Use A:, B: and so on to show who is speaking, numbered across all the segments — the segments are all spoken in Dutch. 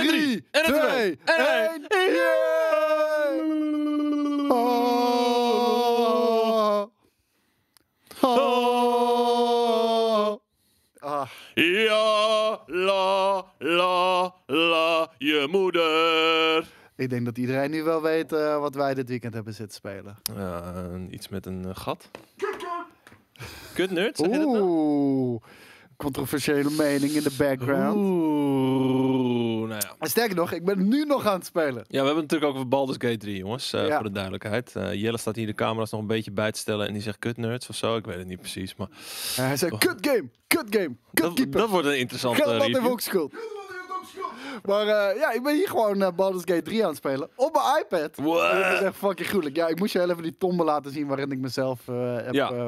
A: en 3, en 2, en 1. Yeah! Oh. Oh. Ah.
B: Ja, la, la, la, je moeder.
A: Ik denk dat iedereen nu wel weet uh, wat wij dit weekend hebben
B: zitten spelen. Ja, iets met een eh, gat. Kut zeg
A: nou? controversiële mening in de background. Oeh. Nou Sterker nog, ik ben nu nog aan het spelen.
B: Ja, we hebben natuurlijk ook over Baldur's Gate 3, jongens. Eh, voor de duidelijkheid. Eh, Jelle staat hier de camera's nog een beetje bij te stellen. En die zegt kut nerds of zo. Ik weet het niet precies. Maar... Eh, hij zegt kut
A: game, kut game,
B: kut keeper. Dat wordt een interessante Gelderland Kut heeft ook
A: school. Maar ja, ik ben hier gewoon uh, Baldur's Gate 3 aan het spelen. Op mijn iPad. What? Dat is echt fucking gruwelijk. Ja, ik moest je heel even die tombe laten zien waarin ik mezelf uh, heb ja, uh,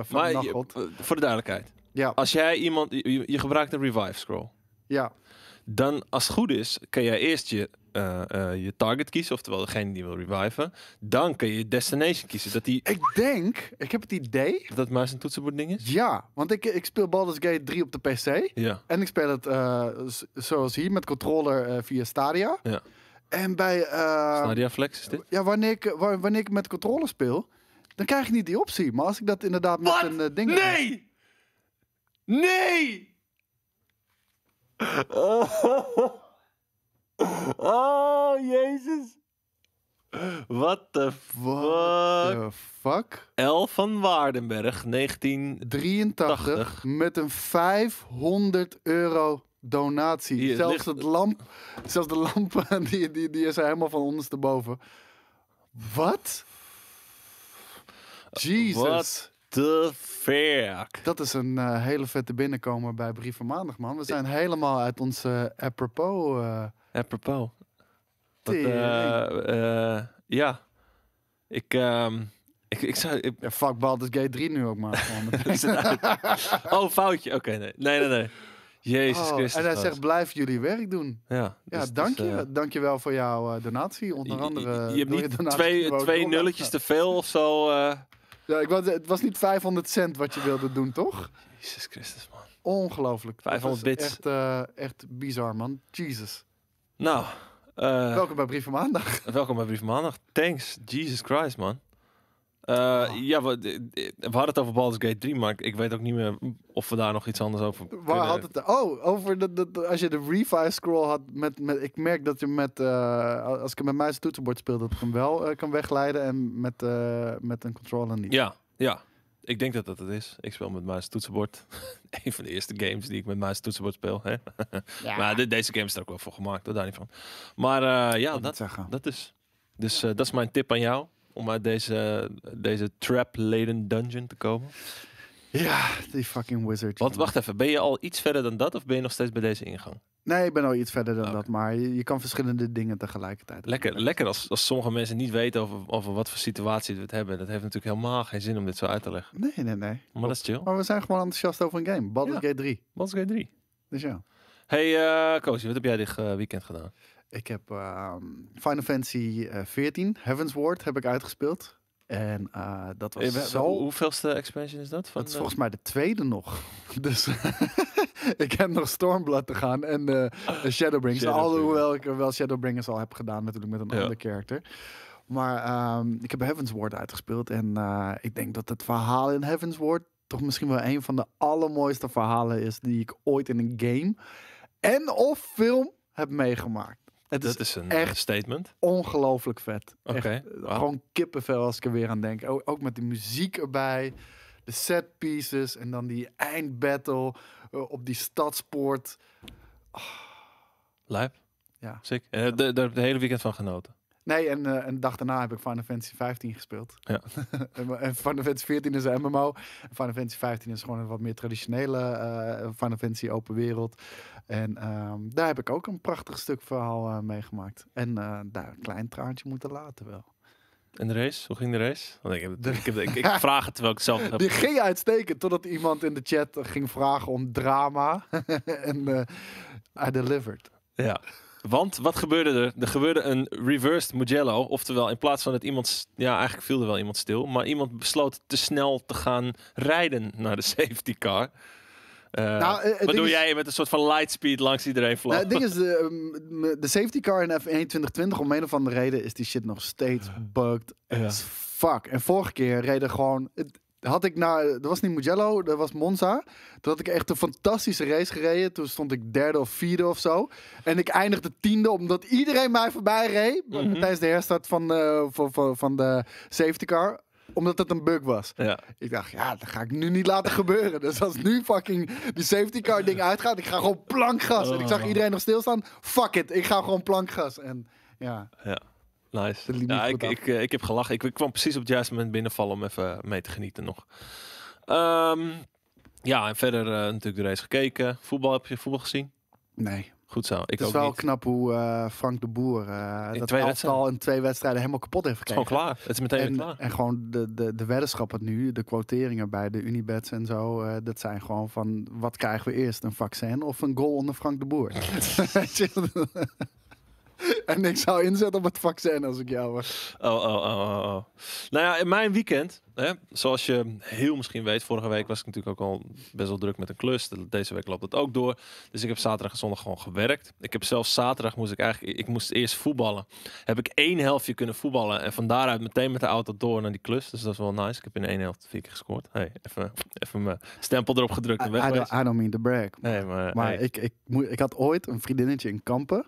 B: Voor de duidelijkheid. Ja. Als jij iemand... Je, je gebruikt een revive scroll. Ja. Dan, als het goed is, kan jij eerst je, eh, eh, je target kiezen, oftewel degene die wil reviven. Dan kun je je destination kiezen. Dat die... Ik denk, ik heb het idee. Dat het maar zijn toetsenbord ding is? Ja, want ik, ik
A: speel Baldur's Gate 3 op de PC. Ja. En ik speel het eh, zoals hier met controller via Stadia. Ja. En bij. Stadia Flex is dit? Ja, wanneer ik, wanneer ik met controller speel, dan krijg je niet die optie. Maar als ik dat inderdaad met een ding. Nee!
B: Nee! Oh, Jezus. What the fuck? fuck? L van Waardenberg, 1983.
A: met een 500 euro donatie. zelfs, het lamp, zelfs de lamp, die, die, die is er helemaal van ondersteboven. Wat? Jesus. The fuck. Dat is een eh, hele vette binnenkomer bij Brieven Maandag, man. We zijn helemaal uit onze eh, apropos. Uh,
B: apropos. ja. Ik, um, ik, ik zou... fuck Baldur's Gate 3 nu ook maar. Nou- oh, foutje. Oké, nee. Nee, nee, nee. Jezus oh, Christus. En hij zegt,
A: blijf jullie werk doen. Ja, ja dus- dank, dus, je, dank je wel voor jouw donatie. Onder andere... Je, je hebt niet twee, twee nulletjes te
B: veel of zo. Ja, ik
A: was, het was niet 500 cent wat je wilde doen, toch? Jezus Christus, man. Ongelooflijk. 500 bits. Echt, eh, echt bizar, man. Jesus.
B: Nou. Uh, welkom bij van Maandag. Welkom bij Brief van Maandag. Thanks. Jesus Christ, man. Eh, ah. Ja, we, hadden het over Baldur's Gate 3, maar ik weet ook niet meer of we daar nog iets anders over Waar had
A: het... Oh, over de, als je de revive scroll had met... met ik merk dat je met... Eh, als ik met mijn toetsenbord speel, dat ik hem wel eh, kan wegleiden en met, met een controller niet. Ja,
B: ja. Ik denk dat dat het is. Ik speel met mijn toetsenbord. een van de eerste games die ik met mijn toetsenbord speel. Hè? Maar deze game is er ook wel voor gemaakt, hoor, daar niet van. Maar ja, dat, dat, is... Dus dat is mijn tip aan jou om uit deze, deze trap-laden dungeon te komen. Ja, die fucking wizard. Want wacht even, ben je al iets verder dan dat of ben je nog steeds bij deze ingang?
A: Nee, ik ben al iets verder dan dat, maar je, kan verschillende dingen tegelijkertijd.
B: Lekker, lekker als, als sommige mensen niet weten over, over wat voor situatie we het hebben. Dat heeft natuurlijk helemaal geen zin om dit zo uit te leggen.
A: Nee, nee, nee. Maar dat is chill. Maar we zijn gewoon enthousiast over een game. Baldur's Gate 3. Baldur's Gate 3. Dus ja.
B: Hey uh, Koosje, wat heb jij dit eh, weekend gedaan?
A: Ik heb ehm, Final Fantasy XIV, eh, Heaven's Ward, heb ik uitgespeeld. En eh, dat was eh, zo...
B: Hoeveelste expansion is dat? dat is volgens mij
A: de tweede nog. dus ik heb nog Stormblood te gaan en uh, Shadowbringers. Alhoewel ik wel Shadowbringers al heb gedaan natuurlijk met een andere character. Maar ehm, ik heb Heaven's uitgespeeld. En ik denk dat het verhaal in Heaven's toch misschien wel een van de allermooiste verhalen is... die ik ooit in een game en of film heb meegemaakt. Het dat is, een eh, echt statement. Ongelooflijk vet. Oké. Eh, gewoon kippenvel als ik er weer aan denk. Ook, met die muziek erbij. De set pieces. En dan die eindbattle eh, op die stadspoort. Oh. Ah.
B: Lijp. Ja. Sick. De de, hele weekend van genoten.
A: Nee, en uh, een dag daarna heb ik Final Fantasy 15 gespeeld. Ja. en Final Fantasy 14 is een MMO. Final Fantasy 15 is gewoon een wat meer traditionele uh, Final Fantasy open wereld. En ehm, daar heb ik ook een prachtig stuk verhaal uh, meegemaakt. En daar een klein traantje moeten laten wel.
B: En de race? Hoe ging de race? Want ik, heb, ik, ik, vraag het terwijl ik zelf heb. Die ging
A: uitstekend, totdat iemand in de chat ging vragen om drama. en I delivered.
B: Ja. Want wat gebeurde er? Er gebeurde een reversed Mugello. Oftewel, in plaats van dat iemand. Ja, eigenlijk viel er wel iemand stil. Maar iemand besloot te snel te gaan rijden naar de safety car. Uh, nou, eh, waardoor jij met een soort van lightspeed langs iedereen vloog. Nou, het ding is,
A: de, eh, de, safety car in F1 2020, om een of andere reden, is die shit nog steeds bugged as fuck. En vorige keer reden gewoon had ik naar, dat was niet Mugello, dat was Monza. Toen had ik echt een fantastische race gereden. Toen stond ik derde of vierde of zo. En ik eindigde tiende omdat iedereen mij voorbij reed. Mhm. Tijdens de herstart van de, eh, van, van, de safety car omdat het een bug was. Ja. Ik dacht, ja, dat ga ik nu niet laten gebeuren. Dus als nu fucking die safety car ding uitgaat, ik ga gewoon plankgas. En ik zag oh. iedereen nog stilstaan. Fuck it, ik ga gewoon plankgas. En ja.
B: ja. Ja, ik, ik, eh, ik, heb gelachen. Ik, kwam precies op het juiste moment binnenvallen om even eh, mee te genieten nog. Ehm, ja, en verder eh, natuurlijk de race gekeken. Voetbal, heb je voetbal gezien? Nee. Goed zo. Ik het is ook wel
A: knap hoe Frank de Boer uh, dat al in twee wedstrijden helemaal kapot heeft gekregen. Het is gewoon klaar. Het is meteen en, klaar. En gewoon de, de, de weddenschappen nu, de quoteringen bij de Unibets en zo, dat zijn gewoon van wat krijgen we eerst, een vaccin of een goal onder Frank de Boer? en ik zou inzetten op het vaccin als ik jou was.
B: Oh, oh, oh, oh, oh. Nou ja, in mijn weekend, hè, zoals je heel misschien weet, vorige week was ik natuurlijk ook al best wel druk met een klus. Deze week loopt dat ook door. Dus ik heb zaterdag en zondag gewoon gewerkt. Ik heb zelfs zaterdag moest ik eigenlijk, ik moest eerst voetballen. Heb ik één helftje kunnen voetballen en van daaruit meteen met de auto door naar die klus. Dus dat is wel nice. Ik heb in één helft vier keer gescoord. Hey, even, even mijn stempel erop gedrukt. I, I, don't, I
A: don't mean to brag.
B: nee, maar, maar ik,
A: ik, ik had ooit een vriendinnetje in Kampen.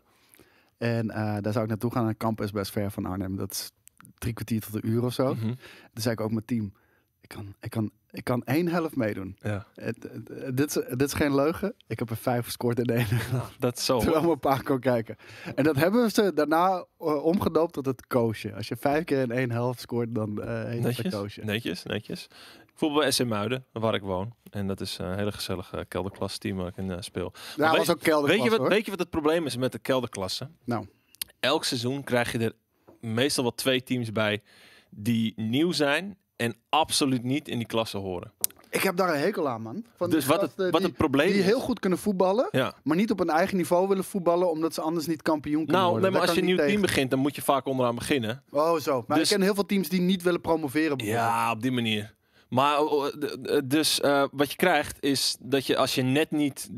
A: En eh, daar zou ik naartoe gaan. Een kamp is best ver van Arnhem. Dat is drie kwartier tot een uur of zo. Mm zei ik ook mijn team, ik kan, ik kan, ik kan één helft meedoen. Ja. Het, eh, dit, is, dit is geen leugen. Ik heb er vijf gescoord in één. ene. Ah,
B: dat is zo. Terwijl mijn
A: pa kon kijken. En dat hebben ze daarna eh, omgedoopt tot het koosje. Als je vijf keer in één helft scoort, dan uh,
B: heet netjes, een koosje. Netjes, netjes voetbal bij SC Muiden, waar ik woon. En dat is eh, een hele gezellige kelderklasse team waar ik in eh, speel. Ja, was weet, ook kelderklas, weet je, wat, weet je wat het probleem is met de kelderklasse? Nou. Elk seizoen krijg je er meestal wel twee teams bij die nieuw zijn en absoluut niet in die klasse horen.
A: Ik heb daar een hekel aan, man. Van dus wat, het, wat die, het probleem Die heel goed kunnen voetballen, maar niet op hun eigen niveau willen voetballen, omdat ze anders niet kampioen kunnen nou, worden. Nou, als je een nieuw team begint, dan moet je vaak onderaan beginnen. Oh, zo. Maar dus... ik ken heel veel teams die niet willen
B: promoveren. Ja, op die manier. Maar oh, oh, dus eh, wat je krijgt is dat je als je net niet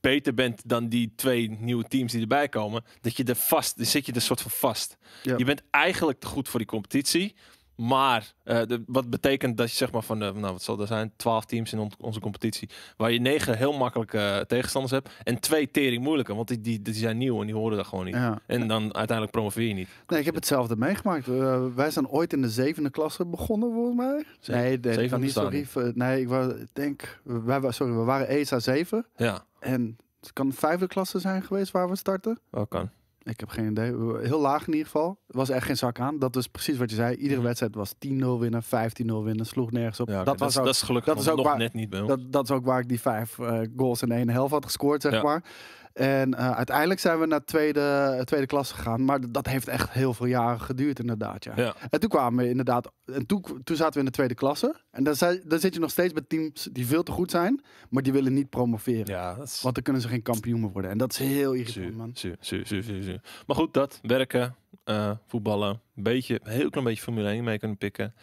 B: beter bent dan die twee nieuwe teams die erbij komen, dat je er vast, dan zit je er soort van vast. Je bent eigenlijk te goed voor die competitie, maar eh, wat betekent dat je zeg maar van, nou wat zal er zijn, 12 teams in onze competitie, waar je negen heel makkelijke eh, tegenstanders hebt en twee tering moeilijke, want die, die, die zijn nieuw en die horen daar gewoon niet. En dan uiteindelijk promoveer je niet.
A: Nee, ik heb hetzelfde meegemaakt. Eh, wij zijn ooit in de zevende klasse begonnen volgens mij. Zeven, nee, de, niet sorry. Nee, ik was, denk, wij, sorry, we waren ESA 7. Ja. En het kan de vijfde klasse zijn geweest waar we starten. Oh, kan. Ik heb geen idee. Heel laag in ieder geval. Er was echt geen zak aan. Dat is precies wat je zei. Iedere mhm. wedstrijd was 10-0 winnen, 15-0 winnen. Sloeg nergens op. dat, was dat, is gelukkig dat is ook nog net niet bij Dat, dat, is ook waar ik die vijf eh, goals in één helft had gescoord, zeg maar. En eh, uiteindelijk zijn we naar tweede, tweede klasse gegaan. Maar dat heeft echt heel veel jaren geduurd, inderdaad. Ja. En toen kwamen we inderdaad. En toen, toen zaten we in de tweede klasse. En dan, dan zit je nog steeds bij teams die veel te goed zijn. Maar die
B: willen niet promoveren. Want dan kunnen ze geen kampioenen worden. En dat is heel irritant, man. Zuur, zuur, zuur, Maar goed, dat. Werken, eh, voetballen. Een beetje, heel klein beetje Formule 1 mee kunnen pikken.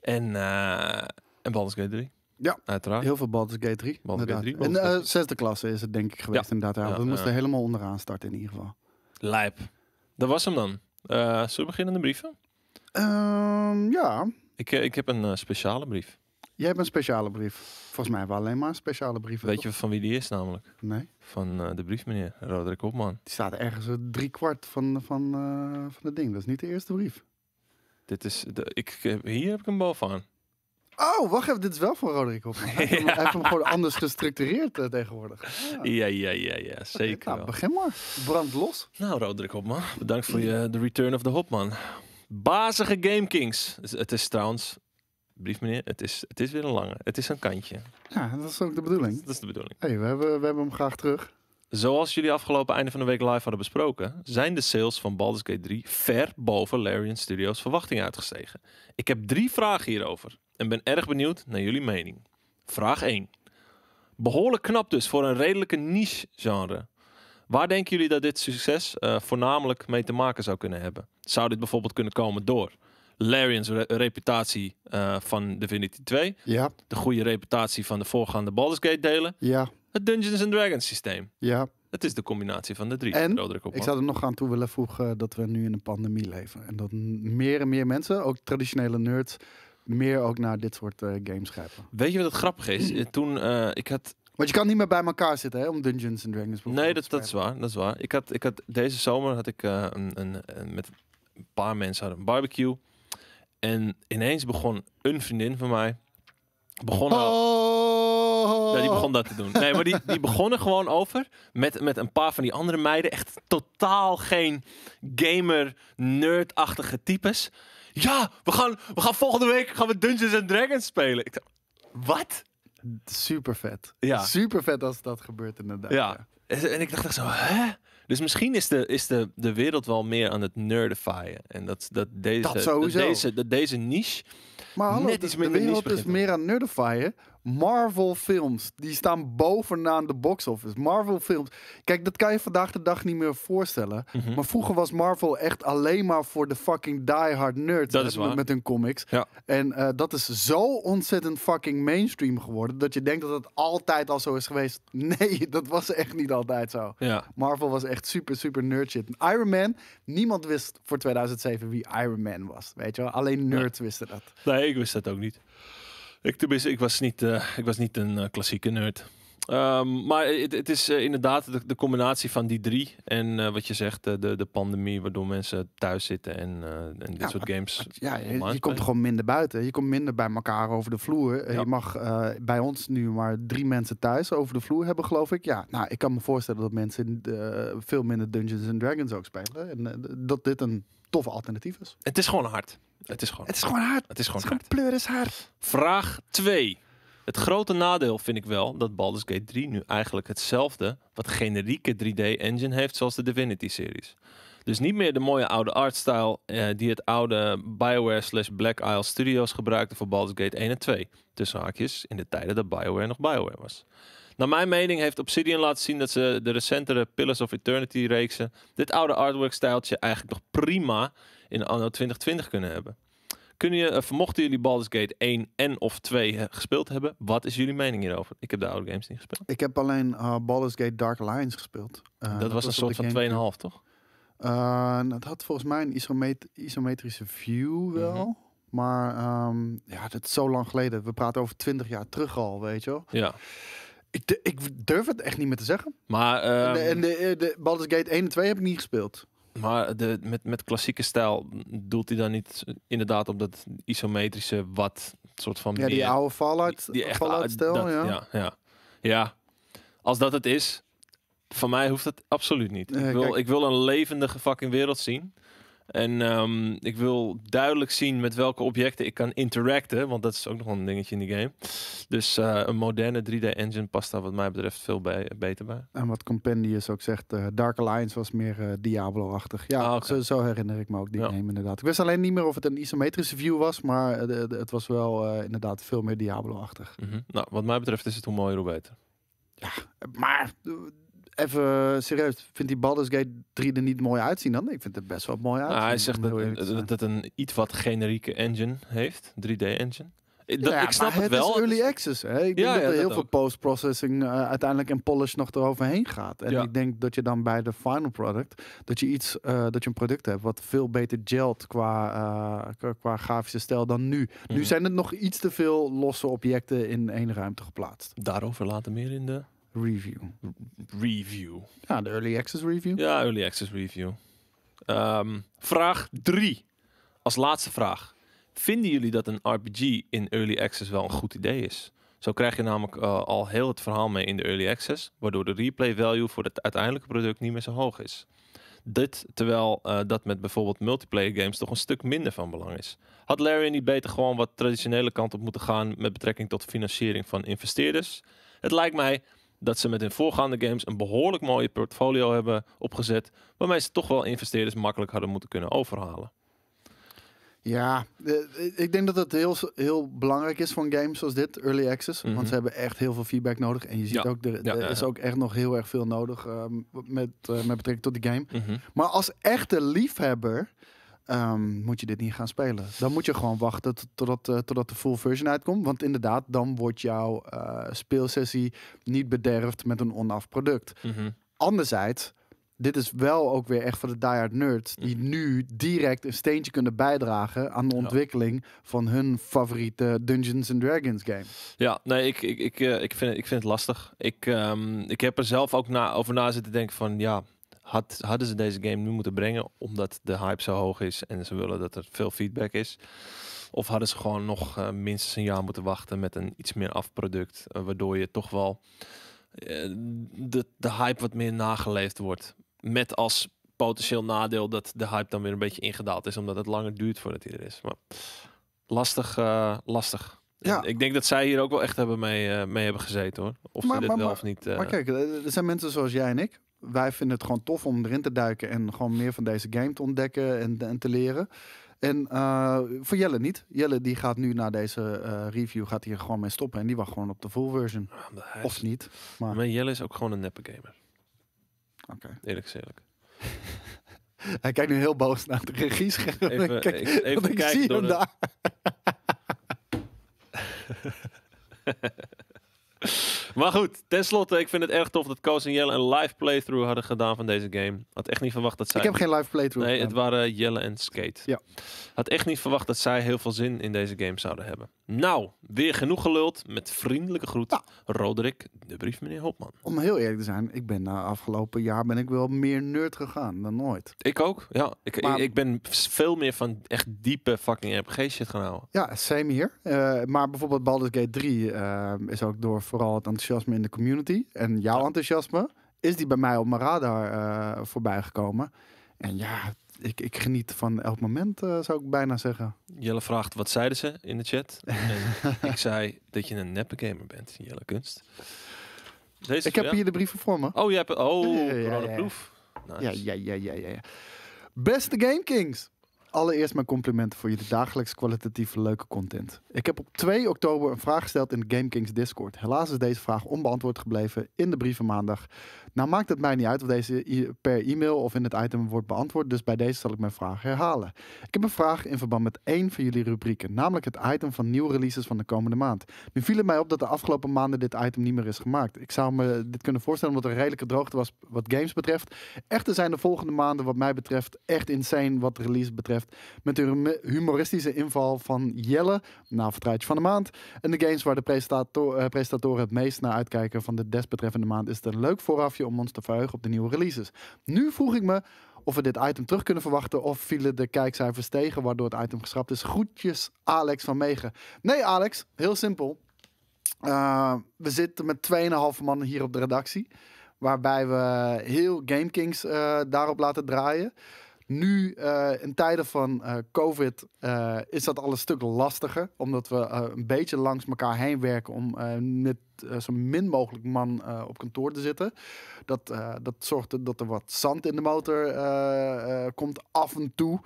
B: En, uh, en Baldur's Gate 3. Ja, uiteraard. Heel veel Baldur's Gate 3. Baldur's Gate 3. Eh,
A: zesde klasse is het denk ik geweest inderdaad. we moesten helemaal onderaan starten in ieder geval.
B: Lijp. Dat was hem dan. Uh, zullen we beginnen de brieven?
A: Ehm, ja.
B: Ik, eh, ik heb een speciale brief.
A: Jij hebt een speciale brief. Volgens mij hebben we alleen maar speciale
B: brieven. Weet je van wie die is namelijk? Nee. Van de brief, meneer Roderick Opman. Die staat ergens drie
A: kwart van, van, van het ding. Dat is niet de eerste brief.
B: Dit is de, ik, hier heb ik hem bovenaan.
A: Oh, wacht even, dit is wel van Roderick op. Hij, heeft hem
B: gewoon anders gestructureerd eh, tegenwoordig. Ah. Ja, ja, ja, ja, zeker. Nou, begin maar. Brand los. Nou, Roderick Hopman, bedankt voor je The Return of the Hopman. Bazige Game Kings. Het is trouwens, brief meneer, het is, het is weer een lange. Het is een kantje.
A: Ja, dat is ook de bedoeling. Dat is de bedoeling. hey, we, hebben, we hebben hem graag terug.
B: Zoals jullie afgelopen einde van de week live hadden besproken, zijn de sales van Baldur's Gate 3 ver boven Larian Studios' verwachting uitgestegen. Ik heb drie vragen hierover en ben erg benieuwd naar jullie mening. Vraag 1. Behoorlijk knap dus voor een redelijke niche-genre. Waar denken jullie dat dit succes eh, voornamelijk mee te maken zou kunnen hebben? Zou dit bijvoorbeeld kunnen komen door Larian's reputatie uh, van Divinity 2? Ja. De goede reputatie van de voorgaande Baldur's Gate delen? Ja. Het Dungeons and Dragons systeem? Ja. Het is de combinatie van de drie. En ik zou er nog
A: aan toe willen voegen dat we nu in een pandemie leven. En dat meer en meer mensen, ook traditionele nerds, meer ook naar dit soort eh, games grijpen.
B: Weet je wat het grappig is? Hmm. Eh, toen eh, ik had. Want je kan niet meer bij elkaar zitten hè, om Dungeons and Dragons Nee, dat, dat is waar. Dat is waar. Ik had, ik had, deze zomer had ik een, een, met een paar mensen hadden een barbecue. En ineens begon een vriendin van mij. Begon oh. die begon dat te doen. Nee, maar die, die begonnen gewoon over met, met een paar van die andere meiden. Echt totaal geen gamer-nerd-achtige types ja, we gaan, we gaan volgende week gaan we Dungeons and Dragons spelen. Ik dacht, wat?
A: Super vet. Ja. Super vet als dat gebeurt inderdaad. Ja. En
B: ik dacht echt zo, hè? Dus misschien is, de, is de, de wereld wel meer aan het nerdifyen. En dat, dat, deze, dat, deze, dat deze niche
A: maar hallo, net iets de, de wereld is meer aan nerdifyen Marvel films, die staan bovenaan de box office. Marvel films. Kijk, dat kan je vandaag de dag niet meer voorstellen. Mhm. Maar vroeger was Marvel echt alleen maar voor de fucking diehard nerds. Dat is waar. Met hun comics. Ja. En eh, dat is zo ontzettend fucking mainstream geworden. Dat je denkt dat het altijd al zo is geweest. Nee, dat was echt niet altijd zo. Marvel was echt super, super nerd shit. Iron Man, niemand wist voor 2007 wie Iron Man was. Weet je wel? Alleen nerds wisten dat.
B: Nee, ik wist dat ook niet. Ik, tenminste, ik was niet, eh, ik was niet een eh, klassieke nerd. Ehm, maar het, het is eh, inderdaad de, combinatie van die drie. En wat je zegt, de, de pandemie, waardoor mensen thuis zitten en, uh, en dit soort games. Ja, je, komt gewoon minder
A: buiten. Je komt minder bij elkaar over de vloer. Je mag bij ons nu maar drie mensen thuis over de vloer hebben, geloof ik. Ja, nou, ik kan me voorstellen dat mensen veel minder Dungeons and Dragons ook spelen. En dat dit een toffe alternatief is.
B: Het is gewoon hard. Het is gewoon, het is gewoon hard. Het is gewoon,
A: het is gewoon hard.
B: Vraag 2. Het grote nadeel vind ik wel dat Baldur's Gate 3 nu eigenlijk hetzelfde wat generieke 3D-engine heeft zoals de Divinity-series. Dus niet meer de mooie oude artstyle eh, die het oude Bioware slash Black Isle Studios gebruikte voor Baldur's Gate 1 en 2. Tussen haakjes in de tijden dat Bioware nog Bioware was. Naar mijn mening heeft Obsidian laten zien dat ze de recentere Pillars of Eternity reeksen dit oude artwork stijltje eigenlijk nog prima in anno 2020 kunnen hebben. Kunnen je, eh, vermochten jullie Baldur's Gate 1 en of 2 eh, gespeeld hebben, wat is jullie mening hierover? Ik heb de oude games niet
A: gespeeld. Ik heb alleen uh, Baldur's Gate Dark Lines gespeeld. dat, was een soort van 2,5, toch? Nou, dat had volgens mij een isometrische view wel. Mhm. Maar um, ja, dat is zo lang geleden. We praten over 20 jaar terug al, weet je wel. Ja. Ik,
B: ik durf het echt niet meer te zeggen. Maar... En de, ehm, de, Baldur's Gate 1 en 2 heb ik niet gespeeld. Maar de, met, met klassieke stijl doelt hij dan niet inderdaad op dat isometrische wat soort van... Ja, die oude Fallout, die, Fallout stijl, ja. ja. ja. Ja, als dat het is, van mij hoeft dat absoluut niet. ik, wil, ik wil een levendige fucking wereld zien. En ehm, ik wil duidelijk zien met welke objecten ik kan interacten. Want dat is ook nog een dingetje in die game. Dus eh, een moderne 3D-engine past daar wat mij betreft veel bij, eh, beter bij.
A: En wat Compendius ook zegt, uh, Dark Alliance was meer Diablo-achtig.
B: Ja, ah, zo, herinner ik me ook die ja. game inderdaad. Ik wist
A: alleen niet meer of het een isometrische view was. Maar het was wel inderdaad veel meer Diablo-achtig.
B: Mhm. Nou, wat mij betreft is het hoe mooier hoe beter. Ja, maar
A: even serieus, vindt die Baldur's Gate 3 er niet mooi
B: uitzien dan? Ik vind het best wel mooi nou, uitzien. hij zegt dat, het een iets wat generieke engine heeft, 3D-engine. ik snap het, het wel. Is early
A: access. Hè? Ik denk dat er heel veel
B: post-processing
A: eh, uiteindelijk en polish nog eroverheen gaat. En ik denk dat je dan bij de final product dat je iets eh, dat je een product hebt wat veel beter gelt qua, eh, qua grafische stijl dan nu. Nu mhm. zijn er nog iets te veel losse objecten in één ruimte geplaatst. Daarover later meer in
B: de Review. Review. Ja, de Early Access Review. Ja, Early Access Review. Um, vraag 3. Als laatste vraag. Vinden jullie dat een RPG in Early Access wel een goed idee is? Zo krijg je namelijk eh, al heel het verhaal mee in de Early Access, waardoor de replay value voor het uiteindelijke product niet meer zo hoog is. Dit terwijl eh, dat met bijvoorbeeld multiplayer games toch een stuk minder van belang is. Had Larry niet beter gewoon wat traditionele kant op moeten gaan met betrekking tot financiering van investeerders? Het lijkt mij dat ze met hun voorgaande games een behoorlijk mooie portfolio hebben opgezet, waarmee ze toch wel investeerders makkelijk hadden moeten kunnen overhalen.
A: Ja, eh, eh, ik denk dat het heel, heel belangrijk is voor games zoals dit, Early Access. Want mhm. ze hebben echt heel veel feedback nodig. En je ziet ook, er, is ook echt nog heel erg veel nodig ehm, met, eh, met betrekking tot die game. Mhm. Maar als echte liefhebber Um, moet je dit niet gaan spelen. Dan moet je gewoon wachten totdat, uh, totdat de full version uitkomt. Want inderdaad, dan wordt jouw eh, speelsessie niet bederfd met een onaf product. Mhm. Anderzijds, dit is wel ook weer echt voor de diehard nerds... die mhm. nu direct een steentje kunnen bijdragen aan de ontwikkeling... van hun favoriete Dungeons and Dragons game.
B: Ja, nee, ik, ik, ik, eh, ik, vind, het, ik vind het lastig. Ik, ehm, ik heb er zelf ook over na zitten denken van... ja had, hadden ze deze game nu moeten brengen omdat de hype zo hoog is en ze willen dat er veel feedback is? Of hadden ze gewoon nog eh, minstens een jaar moeten wachten met een iets meer afproduct, eh, waardoor je toch wel eh, de, de hype wat meer nageleefd wordt? Met als potentieel nadeel dat de hype dan weer een beetje ingedaald is, omdat het langer duurt voordat hij er is. Maar lastig, lastig. Ja. ik denk dat zij hier ook wel echt hebben mee, mee hebben gezeten hoor. Of maar, ze dit wel of niet. Maar kijk,
A: er zijn mensen zoals jij en ik wij vinden het gewoon tof om erin te duiken en gewoon meer van deze game te ontdekken en, en te leren. En eh, voor Jelle niet. Jelle die gaat nu na deze eh, review gaat hier gewoon mee stoppen. En die wacht gewoon op de full version. Ah, of niet.
B: Maar... Jelle is ook gewoon een neppe gamer. Oké. Okay. Eerlijk eerlijk. Hij kijkt nu heel boos naar de regiescherm. Even, Kijk, even, kijken. ik zie door hem daar. Maar goed, tenslotte, ik vind het erg tof dat Koos en Jelle een live playthrough hadden gedaan van deze game. Had echt niet verwacht dat zij... Ik heb geen live playthrough Nee, het waren Jelle en Skate. Ja. Had echt niet verwacht dat zij heel veel zin in deze game zouden hebben. Nou, weer genoeg geluld. Met vriendelijke groet, ja. Roderick, de brief meneer Hopman.
A: Om heel eerlijk te zijn, ik ben uh, afgelopen jaar ben ik wel meer nerd gegaan dan nooit.
B: Ik ook, ja. Ik, ik, ben veel meer van echt diepe fucking RPG's shit gaan houden. Ja,
A: same hier. Eh, maar bijvoorbeeld Baldur's Gate 3 eh, is ook door vooral het enthousiasme in de community en jouw enthousiasme, is die bij mij op mijn radar voorbij gekomen. En ja, ik, geniet van elk moment, eh, zou ik bijna zeggen.
B: Jelle vraagt, wat zeiden ze in de chat? ik zei dat je een neppe gamer bent, Jelle Kunst. Deze ik heb hier de brieven voor me. Oh, je hebt... Oh, ja, proef. ja, ja. ja, ja, ja, ja.
A: Beste Game Kings. Allereerst mijn complimenten voor jullie dagelijks kwalitatief leuke content. Ik heb op 2 oktober een vraag gesteld in de GameKings Discord. Helaas is deze vraag onbeantwoord gebleven in de brieven maandag. Nou maakt het mij niet uit of deze per e-mail of in het item wordt beantwoord, dus bij deze zal ik mijn vraag herhalen. Ik heb een vraag in verband met één van jullie rubrieken, namelijk het item van nieuwe releases van de komende maand. Nu viel het mij op dat de afgelopen maanden dit item niet meer is gemaakt. Ik zou me dit kunnen voorstellen omdat er redelijke droogte was wat games betreft. Echter zijn de volgende maanden wat mij betreft echt insane wat release betreft met de humoristische inval van Jelle, na vertrouwtje van de maand. En de games waar de presentator, eh, presentatoren het meest naar uitkijken van de desbetreffende maand... is het een leuk voorafje om ons te verheugen op de nieuwe releases. Nu vroeg ik me of we dit item terug kunnen verwachten of vielen de kijkcijfers tegen waardoor het item geschrapt is. Groetjes Alex van Megen. Nee Alex, heel simpel. Eh, we zitten met 2,5 man hier op de redactie. Waarbij we heel GameKings uh, daarop laten draaien. Nu, eh, in tijden van eh, COVID, eh, is dat al een stuk lastiger. Omdat we een beetje langs elkaar heen werken om met zo min mogelijk man op kantoor te zitten. Dat, dat zorgt er dat er wat zand in de motor komt af en toe.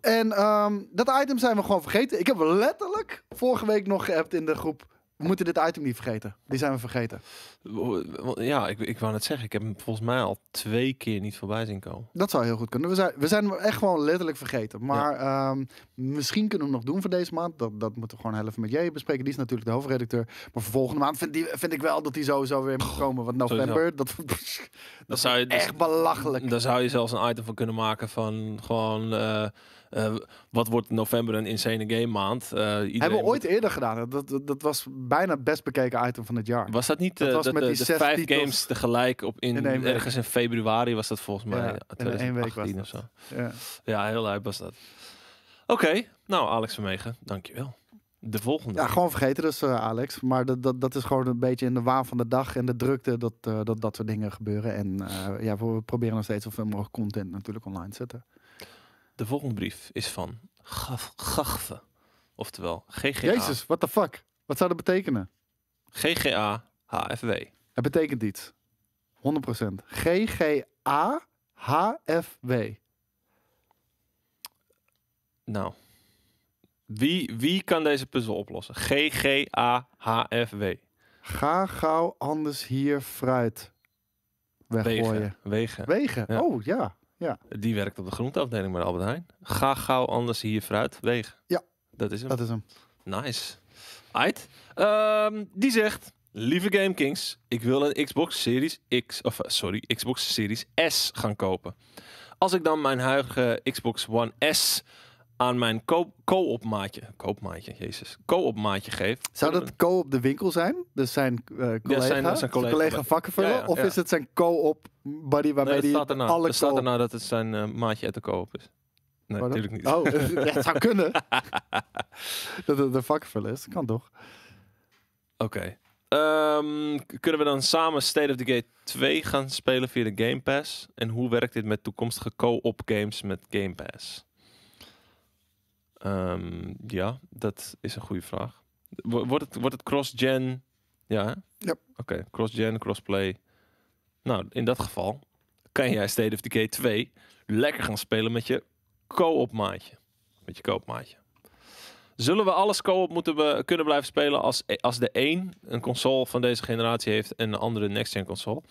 A: En ehm, dat item zijn we gewoon vergeten. Ik heb letterlijk vorige week nog geappt in de groep. We moeten dit item niet vergeten. Die zijn we vergeten.
B: Ja, ik, ik wou net zeggen, ik heb hem volgens mij al twee keer niet voorbij zien komen. Dat zou heel goed kunnen.
A: We zijn, we zijn echt gewoon letterlijk vergeten. Maar ehm, misschien kunnen we nog doen voor deze maand. Dat, dat moeten we gewoon heel met jij bespreken. Die is natuurlijk de hoofdredacteur. Maar voor volgende maand vind, vind ik wel dat hij sowieso weer moet komen. Want november, dat,
B: dat, zou je, dus echt belachelijk. Daar zou je zelfs een item van kunnen maken van gewoon... Eh, eh, wat wordt november een insane game maand? Uh, Hebben we ooit
A: eerder gedaan. Dat, dat, dat, was bijna het best bekeken item van het jaar. Was dat niet dat eh, was met die de zes vijf games
B: tegelijk op in, ergens in februari was dat volgens mij. Ja, 2018 in of zo. Ja. ja. heel leuk was dat. Oké, nou Alex Vermegen, dankjewel. De volgende. Ja, gewoon
A: vergeten dus, Alex. Maar dat, dat, dat is gewoon een beetje in de waan van de dag en de drukte dat dat, dat soort dingen gebeuren. En ja, we proberen nog steeds zoveel mogelijk content natuurlijk online
B: te zetten. De volgende brief is van Gaf, Oftewel, GGA. Jezus,
A: what the fuck? Wat zou dat betekenen?
B: GGA HFW. Het
A: betekent iets. 100%.
B: GGA HFW. Nou. Wie, wie kan deze puzzel oplossen? HFW.
A: Ga gauw anders hier fruit weggooien. Wegen. Wegen. Oh ja. Ja.
B: Die werkt op de grondafdeling bij Albert Heijn. Ga gauw anders hier fruit wegen. Ja. Dat is hem. Dat is hem. Nice. Ait. Ehm, die zegt, lieve Game Kings, ik wil een Xbox Series X, of eh, sorry, Xbox Series S gaan kopen. Als ik dan mijn huidige Xbox One S aan mijn co maatje, co maatje, jezus, co maatje geef. Zou dat
A: co-op de winkel zijn? Dus zijn collega, eh, ja, zijn, zijn collega, collega of is het zijn co-op buddy waarmee nee, die staat alle Het
B: staat erna dat het zijn eh, maatje uit de co-op is. Nee, natuurlijk niet. Oh, het zou kunnen. dat
A: het de vakkenvuller is, kan toch? Oké.
B: Ehm, kunnen we dan samen State of the Gate 2 gaan spelen via de Game Pass? En hoe werkt dit met toekomstige co-op games met Game Pass? Ehm, ja, dat is een goede vraag. Wordt het, wordt het cross-gen? Ja, Oké, cross-gen, crossplay. Nou, in dat geval kan jij State of Decay 2 lekker gaan spelen met je co-op maatje. Met je co-op maatje. Zullen we alles co-op moeten kunnen blijven spelen als, als de een een console van deze generatie heeft en de andere next-gen console?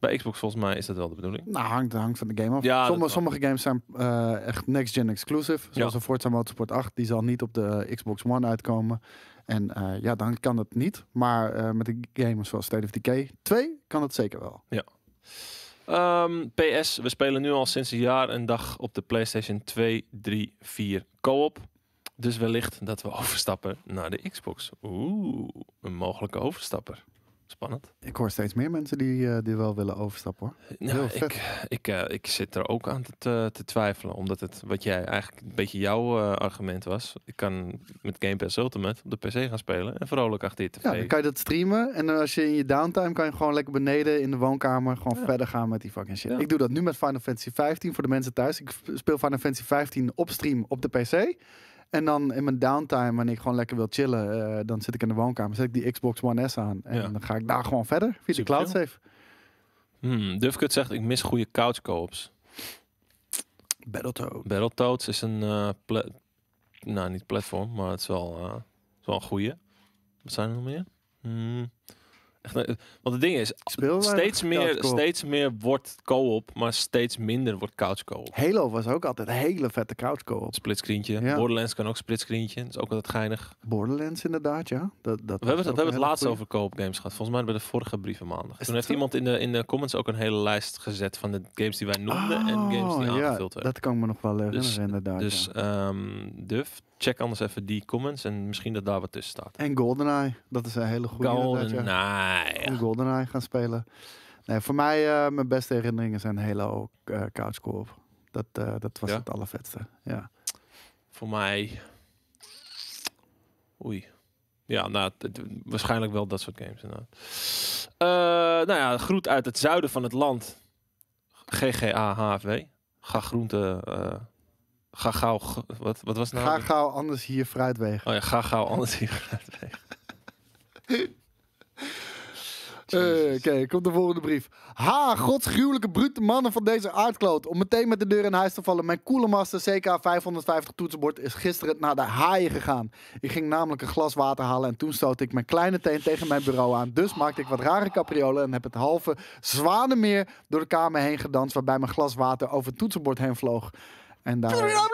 B: Bij Xbox volgens mij is dat wel de bedoeling. Nou, hangt, hangt van de game af. sommige,
A: games zijn eh, echt next-gen exclusive. Zoals ja. de Forza Motorsport 8. Die zal niet op de Xbox One uitkomen. En eh, ja, dan kan dat niet. Maar eh, met de game zoals State of Decay 2 kan dat zeker wel. Ja.
B: Ehm, PS, we spelen nu al sinds een jaar en dag op de PlayStation 2, 3, 4 co-op. Dus wellicht dat we overstappen naar de Xbox. Oeh, een mogelijke overstapper. Spannend.
A: Ik hoor steeds meer mensen die, uh, die wel willen overstappen hoor.
B: Eh, nou, Heel vet. Eh, ik, ik, ik zit er ook aan te, te, twijfelen. Omdat het, wat jij eigenlijk een beetje jouw argument was. Ik kan met Game Pass Ultimate op de PC gaan spelen. En vrolijk achter je tv. Ja, dan kan
A: je dat streamen. En als je in je downtime kan je gewoon lekker beneden in de woonkamer. Gewoon verder gaan met die fucking shit. Ik doe dat nu met Final Fantasy 15 voor de mensen thuis. Ik speel Final Fantasy 15 op stream op de PC. En dan in mijn downtime, wanneer ik gewoon lekker wil chillen, eh, dan zit ik in de woonkamer, zet ik die Xbox One S aan. En dan ga ik daar gewoon verder via de cloud
B: safe. Hmm, Dufkut zegt, ik mis goede couch co Battletoads. Battletoads is een, uh, nou niet platform, maar het is wel, eh, is wel een goede. Wat zijn er nog meer? Hmm. Eh, want het ding is, steeds meer, steeds meer wordt co-op, maar steeds minder wordt couch co-op. Halo was ook altijd een hele vette couch co-op. Splitscreentje. Ja. Borderlands kan ook splitscreentje. Dat is ook altijd geinig. Borderlands inderdaad, ja. Dat, dat we hebben het, we het laatst over co-op games gehad. Volgens mij bij de vorige brieven maandag. Toen heeft iemand in de, in de comments ook een hele lijst gezet van de games die wij noemden en oh, games die aangevuld ja, werden. dat kan me nog wel dus herinneren dus, inderdaad. Dus ehm, check anders even die comments en misschien dat daar wat tussen staat.
A: En GoldenEye, dat is een hele goede. GoldenEye. Ja. GoldenEye gaan spelen. Nee, voor mij, uh, mijn beste herinneringen zijn Halo uh, eh, Couch Dat, eh,
B: dat was het allervetste, ja. Voor mij... Oei. Ja, nou, het, waarschijnlijk wel dat soort games inderdaad. nou ja, groet uit het zuiden van het land. GGAHv, Ga groente Ga gauw, wat, wat was nou? Ga
A: gauw anders hier fruitwegen.
B: Oh ja, ga gauw anders hier fruitwegen.
A: Uh, Oké, komt de volgende brief. Ha, godsgruwelijke brute mannen van deze aardkloot. Om meteen met de deur in huis te vallen. Mijn Koelemaster CK550 toetsenbord is gisteren naar de haaien gegaan. Ik ging namelijk een glas water halen en toen stoot ik mijn kleine teen tegen mijn bureau aan. Dus maakte ik wat rare capriolen en heb het halve zwanenmeer door de kamer heen gedanst. Waarbij mijn glas water over het toetsenbord heen vloog. En daar...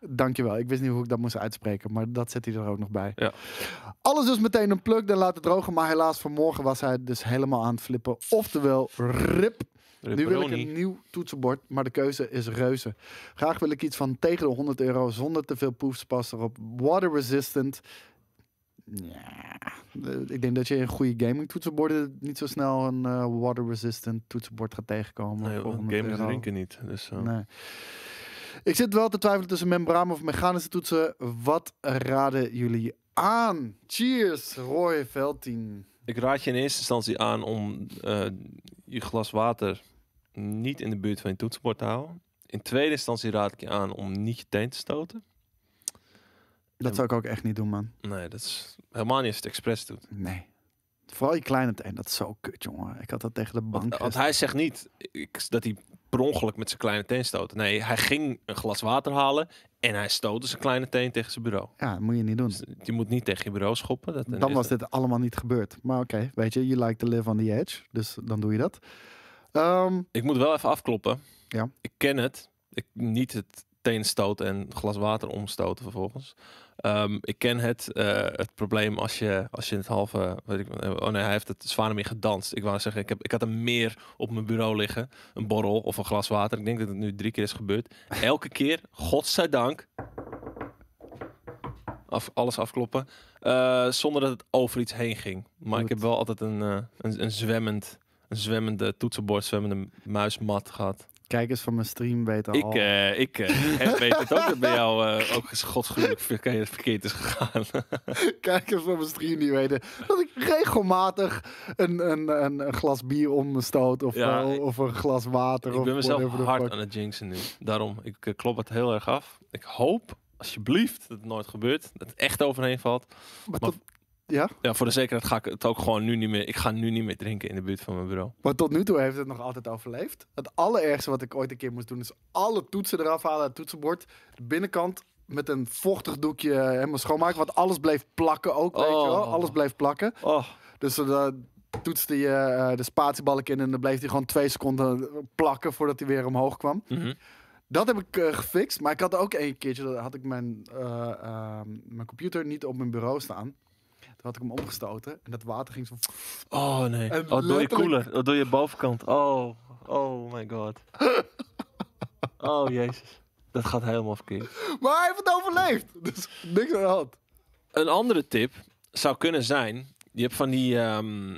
A: Dankjewel. Ik wist niet hoe ik dat moest uitspreken, maar dat zet hij er ook nog bij. Ja. Alles dus meteen een pluk, dan laat het drogen. Maar helaas, vanmorgen was hij dus helemaal aan het flippen. Oftewel, rip. Nu wil ik een nieuw toetsenbord, maar de keuze is reuze. Graag wil ik iets van tegen de 100 euro zonder te veel poefspas erop. Water resistant. Ja, ik denk dat je een goede gaming toetsenborden niet zo snel een eh, water resistant toetsenbord gaat tegenkomen. Nee, gamers drinken niet. Dus, eh. nee. Ik zit wel te twijfelen tussen membraan of mechanische toetsen. Wat
B: raden jullie aan? Cheers, Roy Veldtien. Ik raad je in eerste instantie aan om eh, je glas water niet in de buurt van je toetsenbord te houden. In tweede instantie raad ik je aan om niet je teen te stoten.
A: Dat zou ik ook echt niet doen, man.
B: Nee, dat is helemaal niet als het expres doet. Nee. Vooral je kleine
A: teen, dat is zo kut, jongen. Ik had dat tegen de bank. Want, hij
B: zegt niet ik, dat hij per ongeluk met zijn kleine teen stoot. Nee, hij ging een glas water halen en hij stootte zijn kleine teen tegen zijn bureau.
A: Ja, moet je niet doen. Dus je
B: moet niet tegen je bureau schoppen. Dat, dan was dit
A: allemaal niet gebeurd. Maar oké, weet je, you like to live on the edge. Dus dan doe je dat.
B: Ehm, ik moet wel even afkloppen. Ja. Ik ken het. Ik, niet het teen stoten en glas water omstoten vervolgens. Ehm, ik ken het, eh, het probleem als je, als je in het halve. Weet ik, eh, oh nee, hij heeft het zwaar meer gedanst. Ik wou zeggen, ik, heb, ik had een meer op mijn bureau liggen. Een borrel of een glas water. Ik denk dat het nu drie keer is gebeurd. Elke keer, godzijdank. Af, alles afkloppen. Eh, zonder dat het over iets heen ging. Maar ik heb wel altijd een, een, een, zwemmend, een zwemmende toetsenbord, zwemmende muismat gehad kijkers van mijn stream weten ik, al. Eh, ik eh, weet het ook dat bij jou uh, ook eens verkeerd, verkeerd is gegaan.
A: kijkers van mijn stream die weten dat ik regelmatig een, een, een, glas bier omstoot of, ja, of een glas water. Ik ben mezelf hard
B: aan het jinxen nu. Daarom, ik klop het heel erg af. Ik hoop alsjeblieft dat het nooit gebeurt. Dat het echt overheen valt. Maar, ja? Ja, voor de zekerheid ga ik het ook gewoon nu niet meer... Ik ga nu niet meer drinken in de buurt van mijn bureau.
A: Maar tot nu toe heeft het nog altijd overleefd. Het allerergste wat ik ooit een keer moest doen... is alle toetsen eraf halen, het toetsenbord. De binnenkant met een vochtig doekje helemaal schoonmaken. Want alles bleef plakken ook, weet je wel. Oh. Alles bleef plakken. Oh. Dus toen eh, toetste je eh, de spatiebalk in... en dan bleef hij gewoon twee seconden plakken... voordat hij weer omhoog kwam. Mhm. Dat heb ik eh, gefixt. Maar ik had ook een keertje... had ik mijn, ehm, mijn computer niet op mijn bureau staan... Toen had ik hem omgestoten en dat water ging zo. Oh nee. En oh, door je koeler,
B: oh, door je bovenkant. Oh, oh my god. oh jezus. Dat gaat helemaal verkeerd. Maar hij heeft het overleefd. Dus niks aan de hand. Een andere tip zou kunnen zijn. Je hebt van die. Ehm,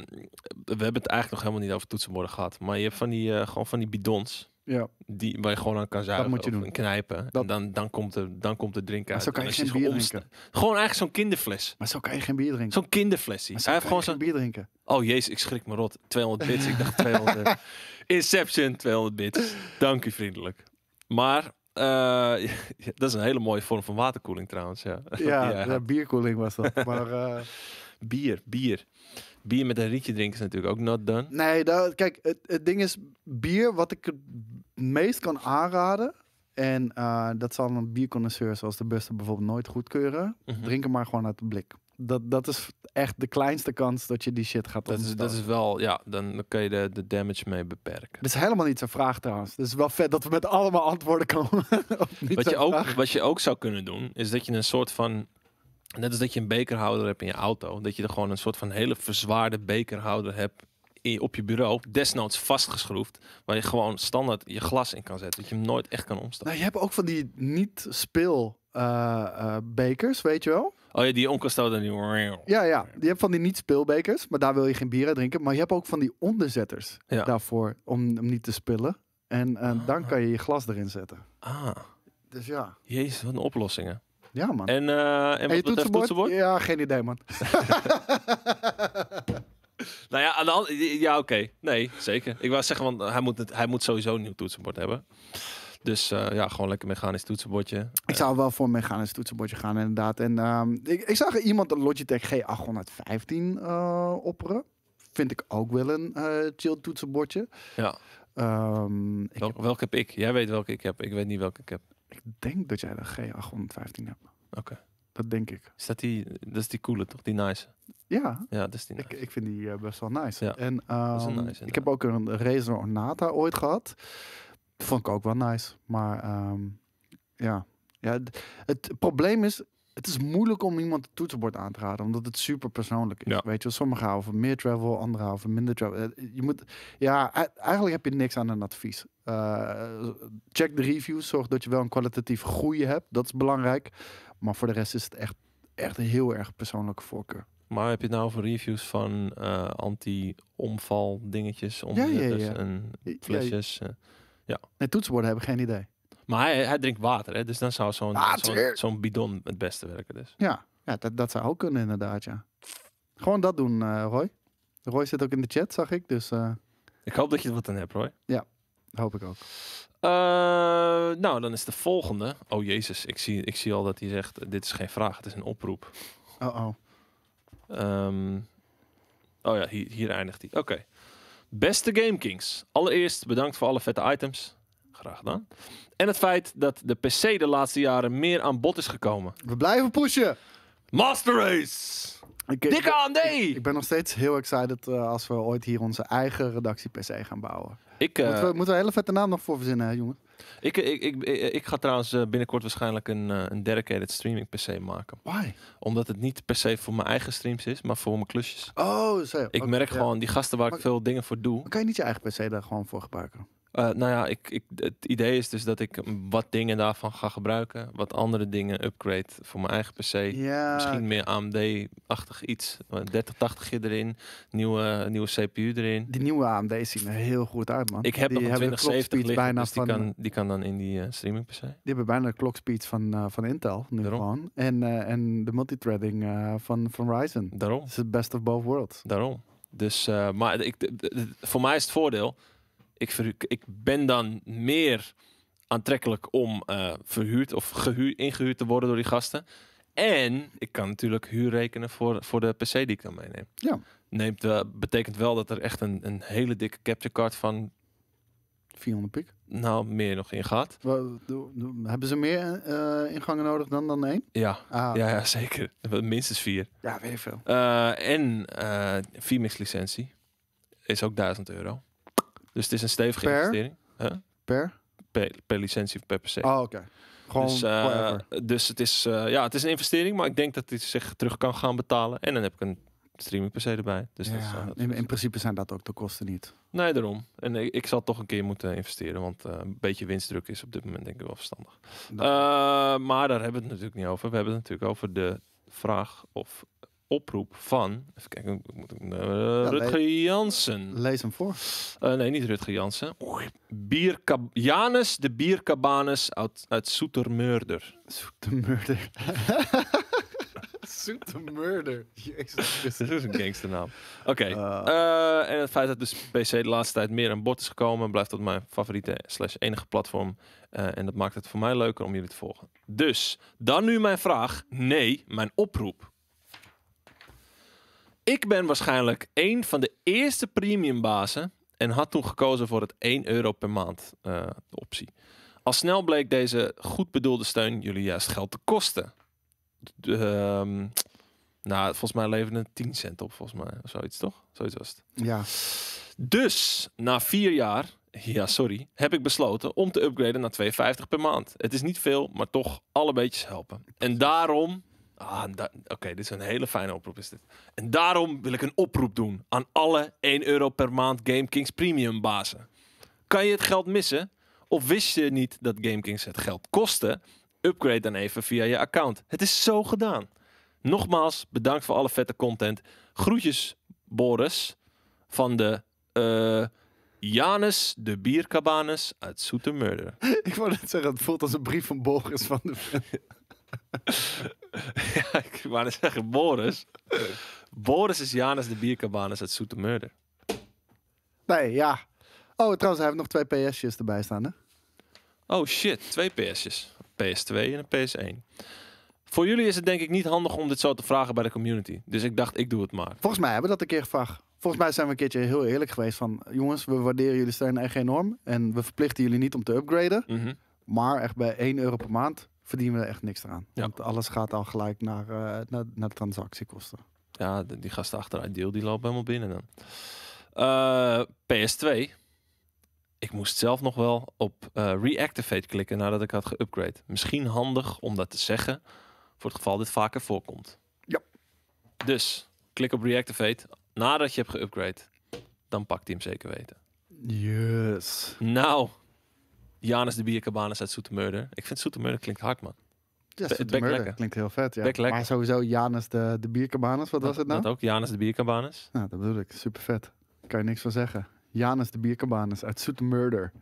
B: we hebben het eigenlijk nog helemaal niet over toetsenborden gehad. Maar je hebt van die, eh, gewoon van die bidons. Ja. Die, waar je gewoon aan kan zagen Dat Knijpen. En dan, dan, komt er dan komt er drinken Maar zo kan je geen bier drinken. Gewoon eigenlijk zo'n kinderfles. Maar zo kan je geen bier drinken. Zo'n kinderflesje. Hij heeft gewoon zo'n bier drinken. Oh jezus, ik schrik me rot. 200 bits. ik dacht 200. Inception 200 bits. Dank u vriendelijk. Maar eh, dat is een hele mooie vorm van waterkoeling trouwens. Ja, ja, bierkoeling was dat. Maar, eh, bier, bier bier met een rietje drinken is natuurlijk ook not done.
A: Nee, kijk, het, het ding is, bier wat ik het meest kan aanraden... en eh, dat zal een bierconnoisseur zoals de buster bijvoorbeeld nooit goedkeuren... Mhm. Drink -hmm. maar gewoon uit de blik. Dat, dat is echt de kleinste kans dat je die shit gaat dat is, dat is
B: wel, ja, dan kun je de, de damage mee beperken.
A: Dat is helemaal niet zo'n vraag trouwens. Het is wel vet dat we met allemaal antwoorden komen.
B: wat, je ook, wat je ook zou kunnen doen, is dat je een soort van Net als dat je een bekerhouder hebt in je auto. Dat je er gewoon een soort van hele verzwaarde bekerhouder hebt op je bureau. Desnoods vastgeschroefd. Waar je gewoon standaard je glas in kan zetten. Dat je hem nooit echt kan omstaan.
A: Nou, je hebt ook van die niet spil eh, eh, bekers, weet je wel.
B: Oh ja, die onkastel die...
A: Ja, ja. Je hebt van die niet-speelbekers, maar daar wil je geen bier uit drinken. Maar je hebt ook van die onderzetters daarvoor, om, om niet te spillen. En dan ah. kan je je glas erin zetten.
B: Ah. Dus ja. Jezus, wat een oplossingen. Ja, man. En, uh, en, toetsenbord?
A: Ja, geen idee, man.
B: nou ja, ja oké. Nee, zeker. Ik wou zeggen, want hij moet, het, hij moet sowieso een nieuw toetsenbord hebben. Dus eh, ja, gewoon lekker mechanisch toetsenbordje. Ik zou wel voor een mechanisch toetsenbordje gaan, inderdaad. En
A: ehm, ik, zag iemand een Logitech G815 eh, opperen. Vind ik ook wel een chill toetsenbordje.
B: Ja. Ehm, welk, heb... Welke heb ik? Jij weet welke ik heb. Ik weet niet welke ik heb. Ik denk dat jij de G815 hebt. Oké. Dat denk ik. Is dat, die, dat is die coole toch? Die nice? Ja. Ja, dat is die nice. ik, ik vind die eh, best wel nice.
A: Ja. En ehm, ik heb ook een Razer Ornata ooit gehad. Vond ik ook wel nice. Maar ehm, ja. ja, het probleem is, het is moeilijk om iemand het toetsenbord aan te raden, omdat het super persoonlijk is. Weet je, sommigen houden van meer travel, anderen houden van minder travel. Eh, eh, je moet, ja, e-, eigenlijk heb je niks aan een advies. Eh, check de reviews, zorg dat je wel een kwalitatief goede hebt, dat is belangrijk. Maar voor de rest is het echt, echt een heel erg persoonlijke voorkeur.
B: Maar heb je het nou over reviews van anti-omval dingetjes, om ja, ja, ja. en flesjes? Ja, ja. Nee, toetsenborden hebben geen idee. Maar hij, drinkt water, hè? dus dan zou zo'n bidon het beste werken. Dus.
A: Ja, ja dat, dat zou ook kunnen inderdaad, ja. Gewoon dat doen, eh, Roy. Roy zit ook in de chat, zag ik, dus... Eh,
B: ik hoop dat je er wat aan hebt, Roy.
A: Ja, hoop ik ook.
B: Eh, nou, dan is de volgende. Oh jezus, ik zie, ik zie al dat hij zegt: Dit is geen vraag, het is een oproep. Oh oh. Ehm, oh ja, hier, hier eindigt hij. Oké. Beste gamekings. allereerst bedankt voor alle vette items. Graag gedaan. En het feit dat de PC de laatste jaren meer aan bod is gekomen. We blijven pushen. Master Race! Ik, Dikke
A: Ik, ben nog steeds heel excited eh, als we ooit hier onze eigen redactie PC gaan bouwen. Ik, uh, moeten, we, moeten een hele vette naam nog voor verzinnen, hè, jongen?
B: Ik, eh, ik, ik, ik, ga trouwens binnenkort waarschijnlijk een, een dedicated streaming PC maken. Why? Omdat het niet per se voor mijn eigen streams is, maar voor mijn klusjes. Oh, zo. Ik merk gewoon, die gasten waar ik veel dingen voor doe... kan je niet je eigen PC daar gewoon voor gebruiken? Eh, nou ja, ik, ik, het idee is dus dat ik wat dingen daarvan ga gebruiken. Wat andere dingen upgrade voor mijn eigen PC. Misschien meer AMD-achtig iets. 3080 eh, erin, nieuwe, nieuwe CPU erin. Die nieuwe AMD
A: zien er heel goed uit, man. Ik heb die nog een 2070 bijna dus die, kan,
B: die kan dan in die eh, streaming PC. Die
A: hebben bijna de clockspeed van, van Intel nu gewoon. En, en de multithreading van, van Ryzen. Daarom. Het is het best of both worlds. Daarom.
B: Dus, maar ik, voor mij is het voordeel ik, ik ben dan meer aantrekkelijk om eh, verhuurd of ingehuurd te worden door die gasten. En ik kan natuurlijk huur rekenen voor, voor de PC die ik dan meeneem. Ja. Neemt, uh, betekent wel dat er echt een, een hele dikke capture card van 400 pik? Nou, meer nog ingaat.
A: Hebben ze meer eh, ingangen nodig dan dan één?
B: Ja. Ah. ja, ja, zeker. Minstens vier. Ja, weer veel. Eh, en uh, VMix licentie is ook 1000 euro. Dus het is een stevige per? investering. Per? per? Per licentie of per se. Oh, oké. Gewoon dus, eh, dus het is, eh, ja, het is een investering, maar ik denk dat het zich terug kan gaan betalen. En dan heb ik een streaming per se erbij. Dus ja, eh,
A: dat in, in, principe zijn dat ook de kosten niet.
B: Nee, daarom. En ik, zal toch een keer moeten investeren, want een beetje winstdruk is op dit moment denk ik wel verstandig. maar daar hebben we het natuurlijk niet over. We hebben het natuurlijk over de vraag of oproep van. Even kijken, moet eh, Rutger Jansen. Lees hem voor. Eh, nee, niet Rutger Jansen. Janus de Bierkabanus uit, uit Soetermeurder. Soetermeurder.
A: Soetermeurder. Jezus.
B: Dat is een gangsternaam. Oké. Eh. en het feit dat dus PC de laatste tijd meer aan bod is gekomen, blijft dat mijn favoriete slash enige platform. en dat maakt het voor mij leuker om jullie te volgen. Dus, dan nu mijn vraag. Nee, mijn oproep. Ik ben waarschijnlijk een van de eerste premiumbazen en had toen gekozen voor het 1 euro per maand uh, optie. Al snel bleek deze goed bedoelde steun jullie juist geld te kosten. De, ehm, nou, volgens mij leverde het 10 cent op, volgens mij. zoiets, toch? Zoiets was het. Ja. Dus, na vier jaar, ja sorry, heb ik besloten om te upgraden naar 2,50 per maand. Het is niet veel, maar toch alle beetjes helpen. En daarom Ah, Oké, dit is een hele fijne oproep. Is dit. En daarom wil ik een oproep doen aan alle 1 euro per maand GameKings Premium bazen. Kan je het geld missen? Of wist je niet dat GameKings het geld kostte? Upgrade dan even via je account. Het is zo gedaan. Nogmaals, bedankt voor alle vette content. Groetjes, Boris, van de eh, Janus de Bierkabanus uit Zoetermeurde.
A: Ik wou net zeggen, het voelt als een brief van Boris van de...
B: ja, ik wou net zeggen, Boris. Boris is Janus de Bierkabanus uit Murder.
A: Nee, ja. Oh, trouwens, hij heeft nog twee PS'jes erbij staan, hè?
B: Oh shit, twee PS'jes. PS2 en een PS1. Voor jullie is het denk ik niet handig om dit zo te vragen bij de community. Dus ik dacht, ik doe het maar.
A: Volgens mij hebben we dat een keer gevraagd. Volgens mij zijn we een keertje heel eerlijk geweest van... jongens, we waarderen jullie steun echt enorm. En we verplichten jullie niet om te upgraden. Mhm. Maar echt bij 1 euro per maand verdienen we echt niks aan. Ja. Want alles gaat al gelijk naar,
B: uh, naar, de transactiekosten. Ja, die gasten achter deel die loopt helemaal binnen dan. Eh, PS2. Ik moest zelf nog wel op eh, reactivate klikken nadat ik had geüpgrade. Misschien handig om dat te zeggen, voor het geval dit vaker voorkomt. Ja. Dus, klik op reactivate nadat je hebt geüpgrade. Dan pakt hij hem zeker weten. Yes. Nou, Janus de Bierkabanus uit Zoetermeurder. Ik vind Zoetermeurder klinkt hard, man. Ja, klinkt heel vet, ja. Maar
A: sowieso Janus de, de Bierkabanus, wat was het nou? Dat ook,
B: Janus de Bierkabanus. Ja, dat bedoel ik. Super vet.
A: Kan je niks van zeggen. Janus de Bierkabanus uit Zoetermeurder.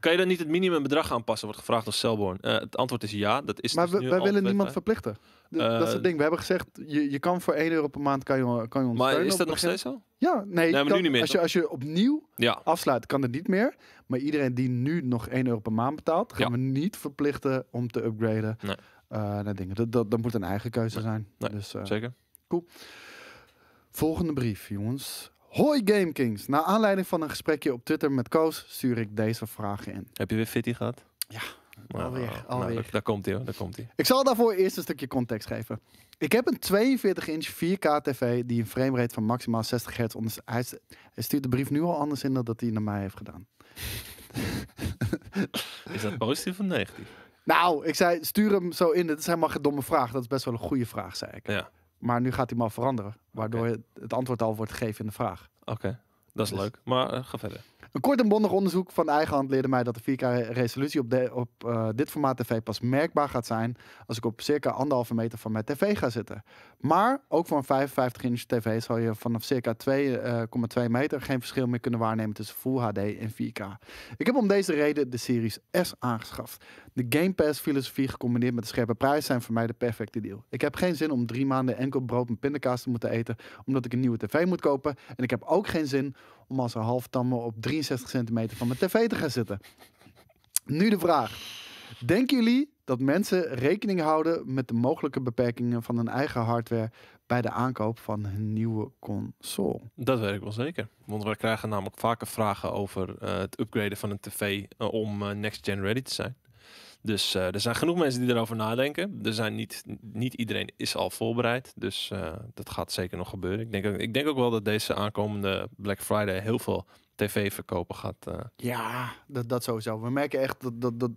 B: Kan je dan niet het minimumbedrag aanpassen, wordt gevraagd door Selborn. Eh, het antwoord is ja. Dat is maar dus we, wij willen niemand verplichten dat is het eh,
A: ding. We hebben gezegd, je, je kan voor 1 euro per maand kan je, kan je Maar is dat nog steeds zo? Ja, nee. als, je, als je opnieuw afsluit, kan dat niet meer. Maar iedereen die nu nog 1 euro per maand betaalt, gaan we niet verplichten om te upgraden eh, naar dingen. Dat, dat, moet een eigen keuze zijn. dus, eh, zeker. Cool. Volgende brief, jongens. Hoi GameKings. Naar aanleiding van een gesprekje op Twitter met Koos stuur ik deze vragen in.
B: Heb je weer Fitty gehad? Ja, alweer, nou, alweer. daar, komt hij hoor, daar komt hij.
A: Ik zal daarvoor eerst een stukje context geven. Ik heb een 42-inch 4K TV die een framerate van maximaal 60 hertz... ondersteunt. Hij, stuurt de brief nu al anders in dan dat hij naar mij heeft gedaan.
B: is dat positief of negatief?
A: Nou, ik zei, stuur hem zo in. Dat is helemaal geen domme vraag. Dat is best wel een goede vraag, zei ik. Ja. Maar nu gaat hij maar veranderen. Waardoor het antwoord al wordt gegeven in de vraag.
B: Oké, dat is dus- leuk. Maar eh, ga verder.
A: Een kort en bondig onderzoek van eigen hand leerde mij dat de 4K-resolutie op, de, op eh, dit formaat tv pas merkbaar gaat zijn als ik op circa anderhalve meter van mijn tv ga zitten. Maar ook voor een 55-inch tv zal je vanaf circa 2,2 eh, meter geen verschil meer kunnen waarnemen tussen Full HD en 4K. Ik heb om deze reden de Series S aangeschaft. De Game Pass-filosofie gecombineerd met de scherpe prijs zijn voor mij de perfecte deal. Ik heb geen zin om drie maanden enkel brood en pindakaas te moeten eten omdat ik een nieuwe tv moet kopen. En ik heb ook geen zin om als een half tamme op 63 centimeter van mijn tv te gaan zitten. Nu de vraag. Denken jullie dat mensen rekening houden met de mogelijke beperkingen van hun eigen hardware bij de aankoop van hun nieuwe console?
B: Dat weet ik wel zeker. Want we krijgen namelijk vaker vragen over eh, het upgraden van een tv eh, om eh, next gen ready te zijn. Dus eh, er zijn genoeg mensen die erover nadenken. Er zijn niet, niet iedereen is al voorbereid. Dus eh, dat gaat zeker nog gebeuren. Ik denk, ook, ik denk ook wel dat deze aankomende Black Friday heel veel tv-verkopen gaat. Eh.
A: Ja, dat, dat sowieso. We merken echt dat, dat, dat.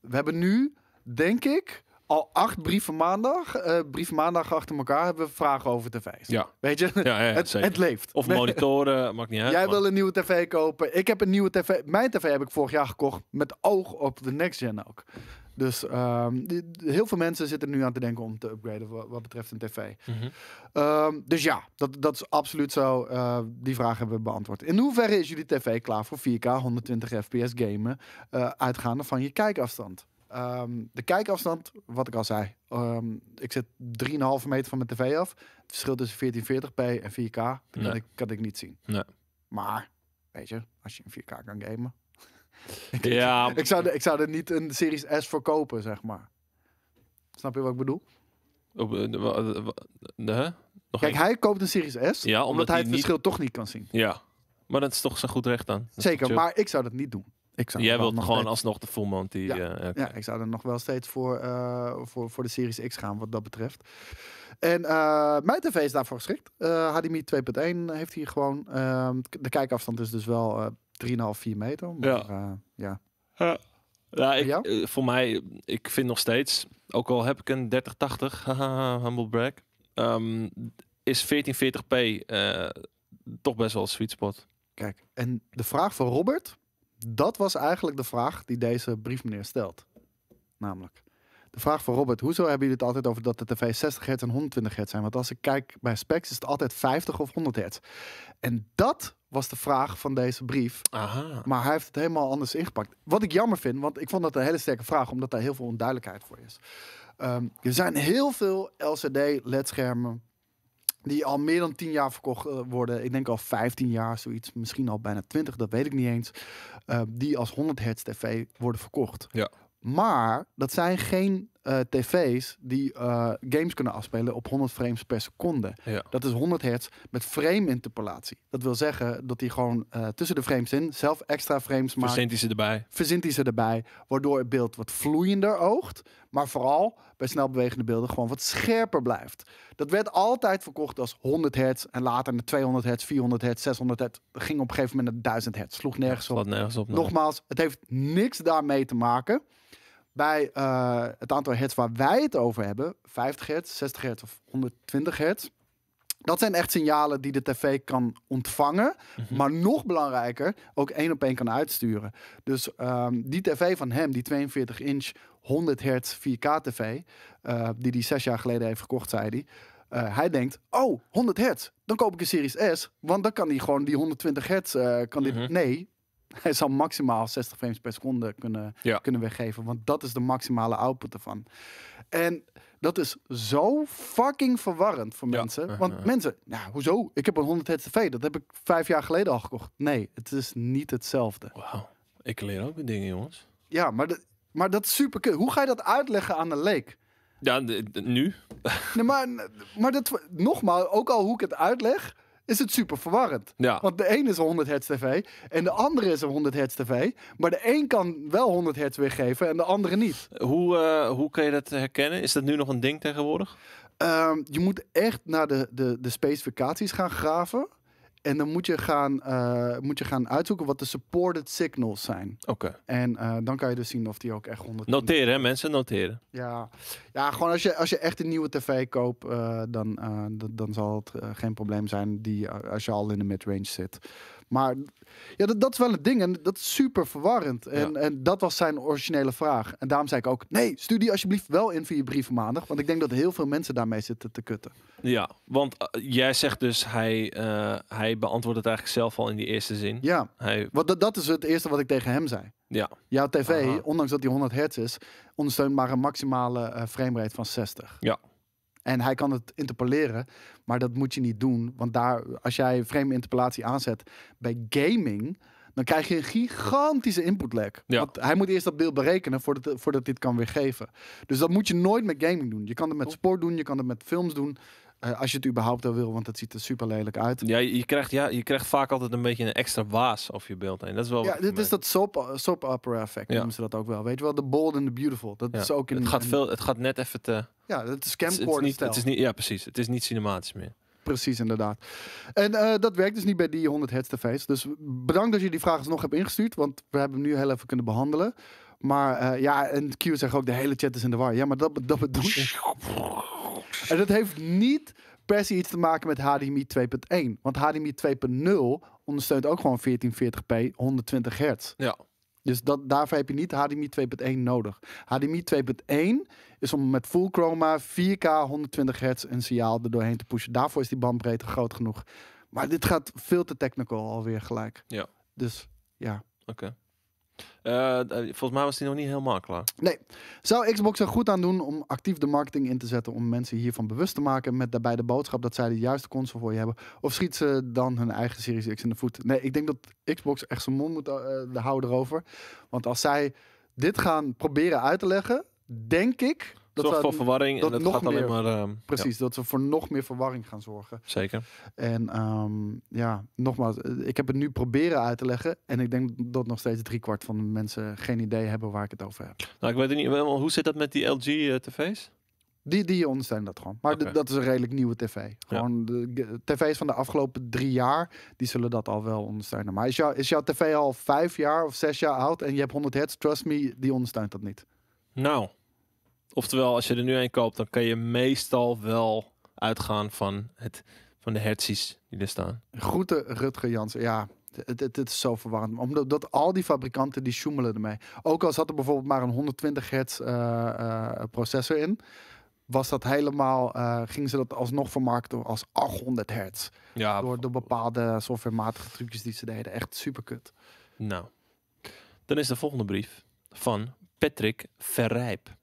A: We hebben nu, denk ik, al acht brieven maandag, uh, eh, brief maandag achter elkaar, hebben we vragen over tv's.
B: Ja. Weet je? het, het, leeft. Of monitoren, maakt niet uit. Jij wil een
A: nieuwe tv kopen. Ik heb een nieuwe tv. Mijn tv heb ik vorig jaar gekocht met oog op de next gen ook. Dus ehm, heel veel mensen zitten nu aan te denken om te upgraden wat, betreft een tv. Mhm. Ehm, dus ja, dat, dat is absoluut zo. Eh, die vraag hebben we beantwoord. In hoeverre is jullie tv klaar voor 4K 120 fps gamen, eh, uitgaande van je kijkafstand? Ehm, de kijkafstand, wat ik al zei. Um, ik zit 3,5 meter van mijn tv af. Het verschil tussen 1440p en 4K dat kan, ik, kan ik niet zien. Nee. Maar, weet je, als je in 4K kan gamen.
B: ik, ja.
A: ik, zou, ik zou er niet een Series S voor kopen, zeg maar. Snap je wat ik bedoel?
B: Eh, de, Kijk, hij
A: koopt een Series S, ja, omdat, hij het verschil toch niet kan zien.
B: Ja, maar dat is toch zijn goed recht aan. Zeker, maar
A: ik zou dat niet doen.
B: Jij wilt nog gewoon alsnog de full Monty. Ja, eh, ja,
A: ik zou er nog wel steeds voor, eh, voor, voor de Series X gaan, wat dat betreft. En uh, mijn tv is daarvoor geschikt. HDMI 2.1 heeft hier gewoon. Ehm, de kijkafstand is dus wel 3,5, 4 meter. Maar, ja. ja.
B: Ja, ik, voor mij, ik vind nog steeds, ook al heb ik een 3080, humble brag, um, is 1440p toch best wel een sweet spot. Kijk,
A: en de vraag van Robert dat was eigenlijk de vraag die deze brief meneer stelt. Namelijk. De vraag van Robert, hoezo hebben jullie het altijd over dat de tv 60 hertz en 120 hertz zijn? Want als ik kijk bij specs is het altijd 50 of 100 hertz. En dat was de vraag van deze brief. Aha. Maar hij heeft het helemaal anders ingepakt. Wat ik jammer vind, want ik vond dat een hele sterke vraag, omdat daar heel veel onduidelijkheid voor is. Ehm, er zijn heel veel LCD-ledschermen die al meer dan 10 jaar verkocht eh, worden. Ik denk al 15 jaar, zoiets. Misschien al bijna 20, dat weet ik niet eens. Ehm, die als 100 hertz tv worden verkocht. Ja. Maar dat zijn geen eh, tv's die eh, games kunnen afspelen op 100 frames per seconde. Dat is 100 hertz met frame interpolatie. Dat wil zeggen dat hij gewoon eh, tussen de frames in zelf extra frames maakt. Verzint hij ze erbij. Verzint hij ze erbij, waardoor het beeld wat vloeiender oogt. Maar vooral bij snel bewegende beelden gewoon wat scherper blijft. Dat werd altijd verkocht als 100 hertz en later naar 200 hertz, 400 hertz, 600 hertz. Ging op een gegeven moment naar 1000 hertz. Sloeg nergens op. Nergens op Nogmaals, het heeft niks daarmee te maken bij eh, het aantal hertz waar wij het over hebben, 50 hertz, 60 hertz of 120 hertz. Dat zijn echt signalen die de tv kan ontvangen, mhm. maar nog belangrijker, ook één op één kan uitsturen. Dus ehm, die tv van hem, die 42 inch 100 hertz 4K tv, uh, eh, die hij zes jaar geleden heeft gekocht, zei hij. Eh, hij denkt, oh, 100 hertz, dan koop ik een Series S, want dan kan die gewoon die 120 hertz, kan mm dit... Nee, hij zal maximaal 60 frames per seconde kunnen, kunnen weggeven. Want dat is de maximale output ervan. En dat is zo fucking verwarrend voor mensen. Want mensen, nou, hoezo? Ik heb een 100 Hz tv. Dat heb ik vijf jaar geleden al gekocht. Nee, het is niet hetzelfde.
B: Wauw. Ik leer ook weer dingen, jongens. Ja, maar,
A: maar dat is super. Hoe ga je dat uitleggen aan een leek?
B: Ja, nu.
A: Nee, maar, maar dat, nogmaals, ook al hoe ik het uitleg is het super verwarrend. Ja. Want de een is 100 hertz tv en de andere is een 100 hertz tv. Maar de een kan wel 100 hertz weergeven
B: en de andere niet. Hoe, uh, hoe kun je dat herkennen? Is dat nu nog een ding tegenwoordig? Ehm,
A: je moet echt naar de, de, de specificaties gaan graven. En dan moet je gaan, eh, moet je gaan uitzoeken wat de supported signals zijn. Oké. En eh, dan kan je dus zien of die ook
B: echt 100. Noteren, hè, mensen, noteren. Ja,
A: ja gewoon als je, als je echt een nieuwe tv koopt, eh, dan, dan zal het geen probleem zijn die, als je al in de midrange zit. Maar ja, dat, dat, is wel het ding. En dat is super verwarrend. En, en dat was zijn originele vraag. En daarom zei ik ook: nee, stuur die alsjeblieft wel in voor je brieven maandag. Want ik denk dat heel veel mensen daarmee zitten te
B: kutten. Ja, want eh, jij zegt dus: hij, uh, hij beantwoordt het eigenlijk zelf al in die eerste zin. Ja, hij...
A: want dat, is het eerste wat ik tegen
B: hem zei. Ja.
A: Jouw tv, ondanks dat die 100 hertz is, ondersteunt maar een maximale uh, framerate van 60. Ja. En hij kan het interpoleren, maar dat moet je niet doen. Want daar, als jij frame interpolatie aanzet bij gaming, dan krijg je een gigantische input lag. Ja. Want hij moet eerst dat beeld berekenen voordat, voordat dit kan weergeven. Dus dat moet je nooit met gaming doen. Je kan het met sport doen, je kan het met films doen. Eh, als je het überhaupt al wil, want het ziet er super lelijk uit.
B: Ja je, krijgt, ja, je krijgt vaak altijd een beetje een extra waas op je beeld heen. Dat is wel ja,
A: dit is dat soap, eh, soap opera effect, ja. noemen ze dat ook wel. Weet je wel, de bold and the beautiful. Dat is ook in, het, gaat veel,
B: het gaat net even te... Ja, dat is camcorder het, is het is niet, Ja, precies. Het is niet cinematisch meer.
A: Precies, inderdaad. En eh, dat werkt dus niet bij die 100 hertz tv's. Dus bedankt dat je die vragen nog hebt ingestuurd, want we hebben hem nu heel even kunnen behandelen. Maar ja, en Q zegt ook, de hele chat is in de war. Ja, maar dat, dat bedoel En dat heeft niet per se iets te maken met HDMI 2.1. Want HDMI 2.0 ondersteunt ook gewoon 1440p 120 hertz. Ja. Dus dat, daarvoor heb je niet HDMI 2.1 nodig. HDMI 2.1 is om met full chroma 4K 120 hertz een signaal er doorheen te pushen. Daarvoor is die bandbreedte groot genoeg. Maar dit gaat veel te technical alweer gelijk. Ja. Dus ja.
B: Oké. Eh, eh, volgens mij was die nog niet helemaal klaar. Nee.
A: Zou Xbox er goed aan doen om actief de marketing in te zetten om mensen hiervan bewust te maken met daarbij de boodschap dat zij de juiste console voor je hebben? Of schiet ze dan hun eigen Series X in de voet? Nee, ik denk dat Xbox echt zijn mond moet uh, houden erover. Want als zij dit gaan proberen uit te leggen, denk ik dat voor verwarring en dat gaat alleen maar... Ehm, precies, dat ze voor nog meer verwarring gaan zorgen. Zeker. En ehm, ja, nogmaals, ik heb het nu proberen uit te leggen en ik denk dat nog steeds driekwart van de mensen geen idee hebben waar ik het over heb.
B: Nou, ik weet niet hoe zit dat met die LG-tv's? Eh, die, die ondersteunen dat gewoon. Maar dat is een
A: redelijk nieuwe tv. Gewoon de tv's van de afgelopen drie jaar, die zullen dat al wel ondersteunen. Maar is, jou, is jouw tv al vijf jaar of zes jaar oud en je hebt 100 hertz, trust me, die ondersteunt dat
B: niet. Nou, Oftewel, als je er nu een koopt, dan kan je meestal wel uitgaan van, het, van de hertzies die er staan.
A: Groeten Rutger Jansen. Ja, het, het, is zo verwarrend. Omdat dat al die fabrikanten die sjoemelen ermee. Ook al zat er bijvoorbeeld maar een 120 hertz eh, eh, processor in. Was dat helemaal, uh, gingen ze dat alsnog vermarkten als 800 hertz. Ja, door, door bepaalde softwarematige trucjes die ze deden. Echt super kut.
B: Nou, dan is de volgende brief van Patrick Verrijp.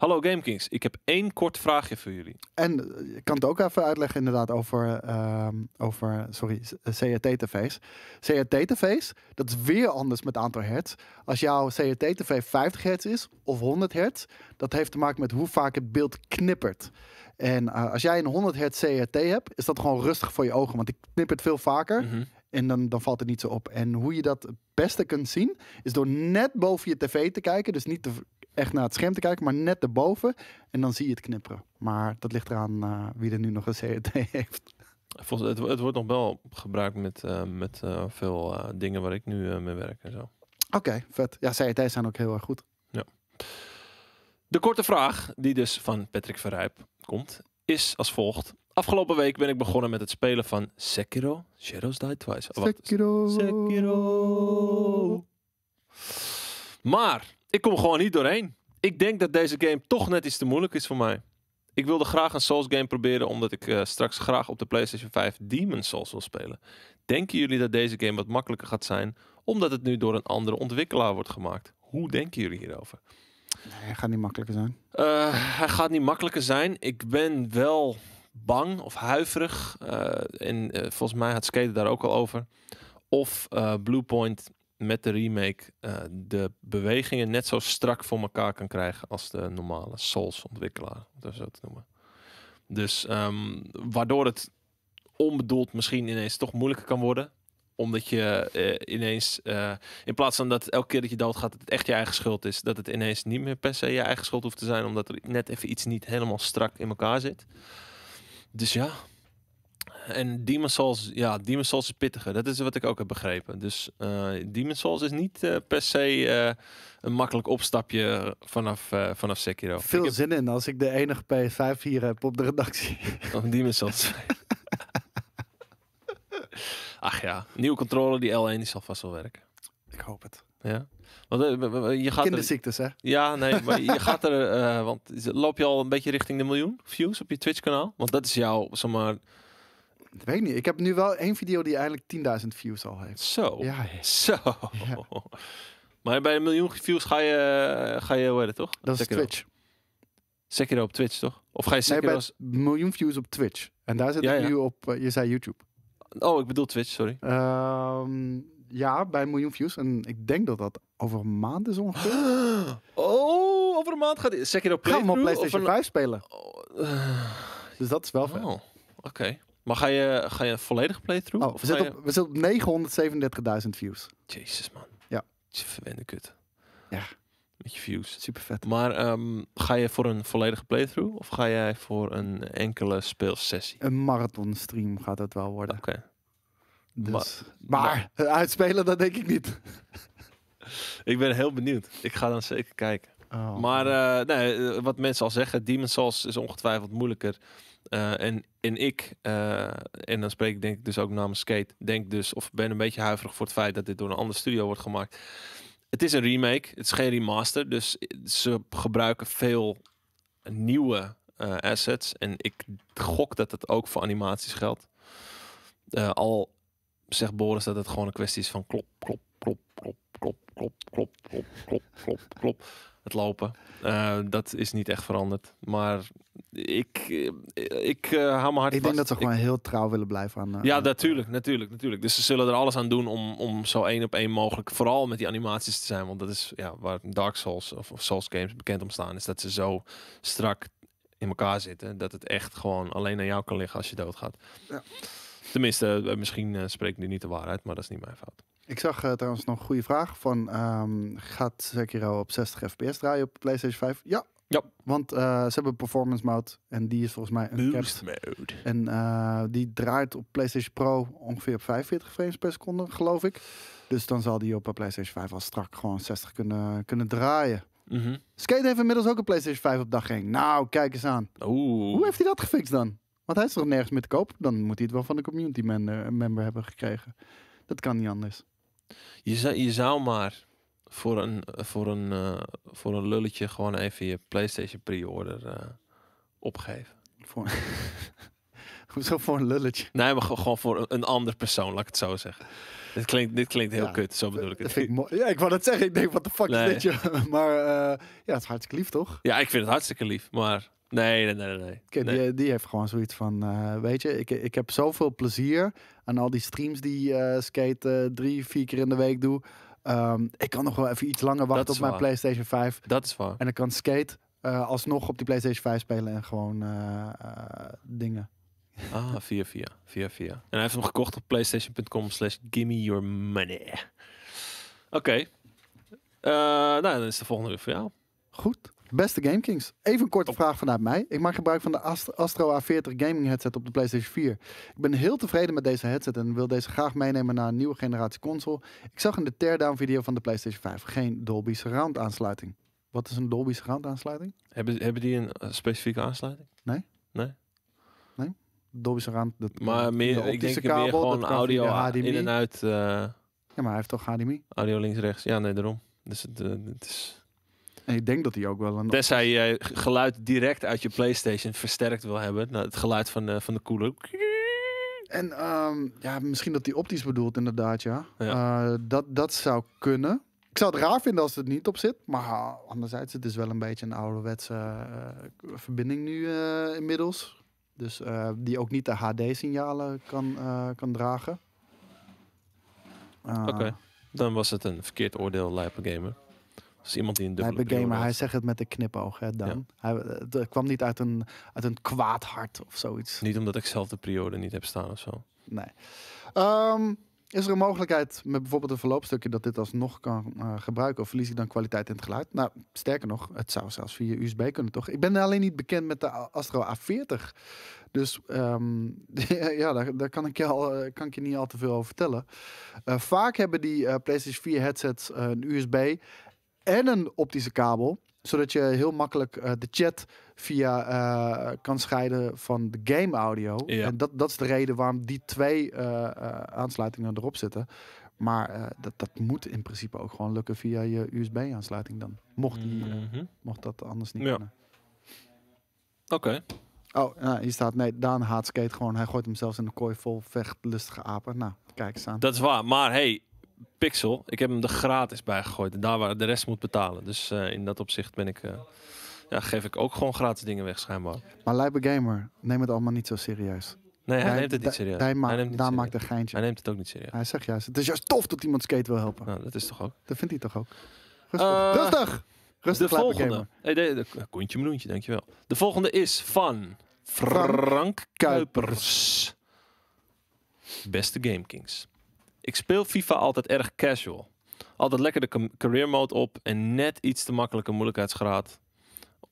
B: Hallo GameKings, ik heb één kort vraagje voor jullie.
A: En eh, ik kan het ook even uitleggen inderdaad over, ehm, over sorry, CRT-tv's. Eh, CRT-tv's, dat is weer anders met aantal hertz. Als jouw CRT-tv 50 hertz is of 100 hertz, dat heeft te maken met hoe vaak het beeld knippert. En eh, als jij een 100 hertz CRT hebt, is dat gewoon rustig voor je ogen, want die knippert veel vaker. Mhm. En dan, dan valt het niet zo op. En hoe je dat het beste kunt zien, is door net boven je tv te kijken. Dus niet te, echt naar het scherm te kijken, maar net erboven. En dan zie je het knipperen. Maar dat ligt eraan eh, wie er nu nog een CRT e heeft.
B: Volgens, het, het wordt nog wel gebruikt met, eh, met eh, veel dingen waar ik nu mee werk en zo.
A: Oké, vet. Ja, CRT's e zijn ook heel erg goed. Ja.
B: De korte vraag, die dus van Patrick Verrijp komt, is als volgt. Afgelopen week ben ik begonnen met het spelen van Sekiro Shadows Die Twice. Oh, Sekiro. Sekiro. Maar ik kom gewoon niet doorheen. Ik denk dat deze game toch net iets te moeilijk is voor mij. Ik wilde graag een Souls game proberen, omdat ik eh, straks graag op de PlayStation 5 Demon Souls wil spelen. Denken jullie dat deze game wat makkelijker gaat zijn, omdat het nu door een andere ontwikkelaar wordt gemaakt? Hoe denken jullie hierover? Nee, hij gaat niet makkelijker zijn. Eh, hij gaat niet makkelijker zijn. Ik ben wel bang of huiverig. Eh, en volgens mij had Skate daar ook al over. Of Bluepoint met de remake uh, de bewegingen net zo strak voor elkaar kan krijgen als de normale Souls-ontwikkelaar, om dat zo te noemen. Dus ehm, waardoor het onbedoeld misschien ineens toch moeilijker kan worden omdat je eh, ineens, eh, in plaats van dat elke keer dat je doodgaat, het echt je eigen schuld is, dat het ineens niet meer per se je eigen schuld hoeft te zijn, omdat er net even iets niet helemaal strak in elkaar zit. Dus ja, en Demon Souls, ja, Demon Souls is pittiger. Dat is wat ik ook heb begrepen. Dus uh, eh, Demon Souls is niet eh, per se eh, een makkelijk opstapje vanaf, vanaf Sekiro. Veel
A: zin in als ik de enige PS5 hier heb op de redactie.
B: Of Demon Souls. Ach ja, nieuwe controller, die L1, zal vast wel werken. Ik hoop het. Ja. Want, je gaat Kinderziektes, hè? Ja, nee, maar je gaat er... want loop je al een beetje richting de miljoen views op je Twitch-kanaal?
A: Want dat is jouw, zomaar. Ik weet niet. Ik heb nu wel één video die eigenlijk 10.000 views al
B: heeft. Zo. Ja. Zo. Maar bij een miljoen views ga je, ga je hoe heet toch? Dat is Twitch. dat op Twitch, toch? Of ga je zeker Nee, als... miljoen
A: views op Twitch. En daar zit ja, ik nu op, eh, je zei YouTube.
B: Oh, ik bedoel Twitch, sorry.
A: Ehm, ja, bij een miljoen views. En ik denk dat dat over maanden maand is ongeveer. Oh,
B: over een maand gaat het. Zeker op PlayStation 5
A: spelen. Oh, eh. Dus dat is wel oh.
B: Oké. Maar ga je, ga je een volledige playthrough? Oh, we, zitten op,
A: we
B: op 937.000 views. Jezus, man. Ja. Je verwende kut. Ja. Met je views. Super vet. Maar ehm, ga je voor een volledige playthrough? Of ga jij voor een enkele speelsessie?
A: Een marathon stream gaat het wel worden. Oké. Dus.
B: maar, uitspelen, dat denk ik niet. ik ben heel benieuwd. Ik ga dan zeker kijken. Oh. Maar eh, nee, eh, wat mensen al zeggen, Demon Souls is ongetwijfeld moeilijker. Uh, en en ik, en dan spreek ik denk ik dus ook namens Skate, denk dus of ben een beetje huiverig voor het feit dat dit door een ander studio wordt gemaakt. Het is een remake, het is geen remaster, dus ze gebruiken veel nieuwe assets. En ik gok dat het ook voor animaties geldt. al zegt Boris dat het gewoon een kwestie is van klop, klop, klop, klop, klop, klop, klop, klop, klop, klop lopen. Eh, dat is niet echt veranderd. Maar ik, ik eh, hou me hard Ik denk dat ze gewoon
A: heel trouw willen blijven aan... Eh, ja,
B: natuurlijk, natuurlijk, natuurlijk. Dus ze zullen er alles aan doen om, om zo één op één mogelijk... vooral met die animaties te zijn. Want dat is ja, waar Dark Souls of, of Souls games bekend om staan. Is dat ze zo strak in elkaar zitten. Dat het echt gewoon alleen aan jou kan liggen als je doodgaat. Ja. Tenminste, misschien spreekt nu niet de waarheid, maar dat is niet mijn fout.
A: Ik zag eh, trouwens nog een goede vraag van... Um, gaat Sekiro op 60 fps draaien op PlayStation 5? Ja. ja. Want eh, ze hebben performance mode. En die is volgens mij een Boost mode. En eh, die draait op PlayStation Pro ongeveer op 45 frames per seconde, geloof ik. Dus dan zal die op PlayStation 5 al strak gewoon 60 kunnen, kunnen draaien. Mhm. Skate heeft inmiddels ook een PlayStation 5 op dag 1. Nou, kijk eens aan. Oeh. Hoe heeft hij dat gefixt dan? Want hij is er nergens meer te koop? Dan moet hij het wel van de community member hebben gekregen. Dat kan
B: niet anders. Je zou, je zou maar voor een, voor, een, eh, voor een lulletje gewoon even je PlayStation pre-order eh, opgeven. Voor... Hoezo voor een lulletje? Nee, maar gewoon voor een, ander persoon, laat ik het zo zeggen. Dit klinkt, dit klinkt heel kut, zo bedoel ik het. Vind ik ja, ik wou dat zeggen. Ik denk, wat de fuck is dit? Je?
A: Maar eh,
B: ja, het is hartstikke lief, toch? Ja, ik vind het hartstikke lief, maar... Nee, nee, nee. nee. Die, heeft gewoon
A: zoiets van, eh, weet je, ik, ik heb zoveel plezier aan al die streams die uh, eh, Skate drie, vier keer in de week doe. Ehm, ik kan nog wel even iets langer wachten op mijn PlayStation 5. Dat is waar. En ik kan Skate eh, alsnog op die PlayStation 5 spelen en gewoon
B: dingen. Ah, via via. Via via. En hij heeft hem gekocht op playstation.com slash gimme your money. Oké. Okay. nou, dan is de volgende weer voor jou.
A: Goed. Beste GameKings, even een korte oh. vraag vanuit mij. Ik maak gebruik van de Astro A40 gaming headset op de PlayStation 4. Ik ben heel tevreden met deze headset en wil deze graag meenemen naar een nieuwe generatie console. Ik zag in de teardown video van de PlayStation 5 geen Dolby Surround aansluiting. Wat is een Dolby Surround aansluiting?
B: Hebben, hebben die een eh, specifieke aansluiting? Nee. Nee?
A: Nee? Dolby Surround...
B: Dat, maar meer, de ik denk kabel, meer gewoon audio HDMI. in en uit... Eh, ja, maar hij heeft toch HDMI? Audio links-rechts, ja nee, daarom. Dus het, eh, het is... Ik denk dat hij ook wel een. Tenzij je geluid direct uit je PlayStation versterkt wil hebben. Nou, het geluid van, eh, van de koeler.
A: En ehm, ja, misschien dat hij optisch bedoelt, inderdaad, ja. Eh, dat, dat zou kunnen. Ik zou het raar vinden als het niet op zit. Maar ah, anderzijds, het is wel een beetje een ouderwetse eh, verbinding nu inmiddels. Dus die ook niet de HD-signalen kan, kan dragen.
B: Oké, dan was het een verkeerd oordeel, Lijpen Gamer. Dus iemand die een dubbele hij gamer, hij zegt
A: het met een knipoog, hè, Dan. Hij, het kwam niet uit een, uit een kwaad hart of zoiets.
B: Niet omdat ik zelf de periode niet heb staan of zo. Nee.
A: Ehm, is er een mogelijkheid met bijvoorbeeld een verloopstukje dat dit alsnog kan eh, gebruiken? Of verlies ik dan kwaliteit in het geluid? Nou, sterker nog, het zou zelfs via USB kunnen, toch? Ik ben alleen niet bekend met de Astro A40. Dus ehm, ja, daar, daar, kan, ik je al, eh, kan ik je niet al te veel over vertellen. Eh, vaak hebben die PlayStation 4 headsets een USB en een optische kabel. Zodat je heel makkelijk eh, de chat via eh, kan scheiden van de game audio. En dat, dat is de reden waarom die twee eh, aansluitingen erop zitten. Maar dat, dat moet in principe ook gewoon lukken via je USB-aansluiting dan. Mocht, die, mhm. mocht dat anders niet ja. kunnen.
B: Oké. Oh,
A: nou, hier staat, nee, Daan haat skate gewoon. Hij gooit hem zelfs in de kooi vol vechtlustige apen. Nou,
B: kijk eens aan. Dat is waar, maar hey, Pixel. Ik heb hem er gratis bij gegooid. En daar waar de rest moet betalen. Dus eh, in dat opzicht ben ik, eh, ja, geef ik ook gewoon gratis dingen weg schijnbaar.
A: Maar Lijpe Gamer, neem het allemaal niet zo serieus. Nee, hij, neemt het niet serieus. Hij, ma hij daar maakt een geintje. Hij neemt het ook niet serieus. Hij zegt juist, het is juist tof dat iemand skate wil helpen. Nou, dat is toch ook. Dat vindt hij toch ook.
B: Eh, rustig. rustig! de volgende. Hey, de, de, de, kontje meloentje, dankjewel. De volgende is van Frank, Kuipers. Kuipers. Beste Game Kings ik speel FIFA altijd erg casual. Altijd lekker de career mode op en net iets te makkelijke moeilijkheidsgraad.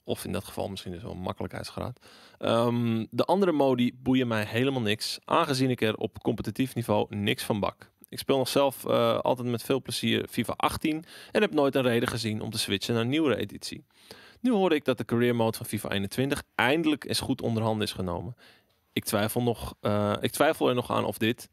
B: Of in dat geval misschien dus wel makkelijkheidsgraad. Ehm, de andere modi boeien mij helemaal niks, aangezien ik er op competitief niveau niks van bak. Ik speel nog zelf eh, altijd met veel plezier FIFA 18 en heb nooit een reden gezien om te switchen naar een nieuwere editie. Nu hoorde ik dat de career mode van FIFA 21 eindelijk eens goed onderhand is genomen. Ik twijfel, nog, eh, ik twijfel er nog aan of dit,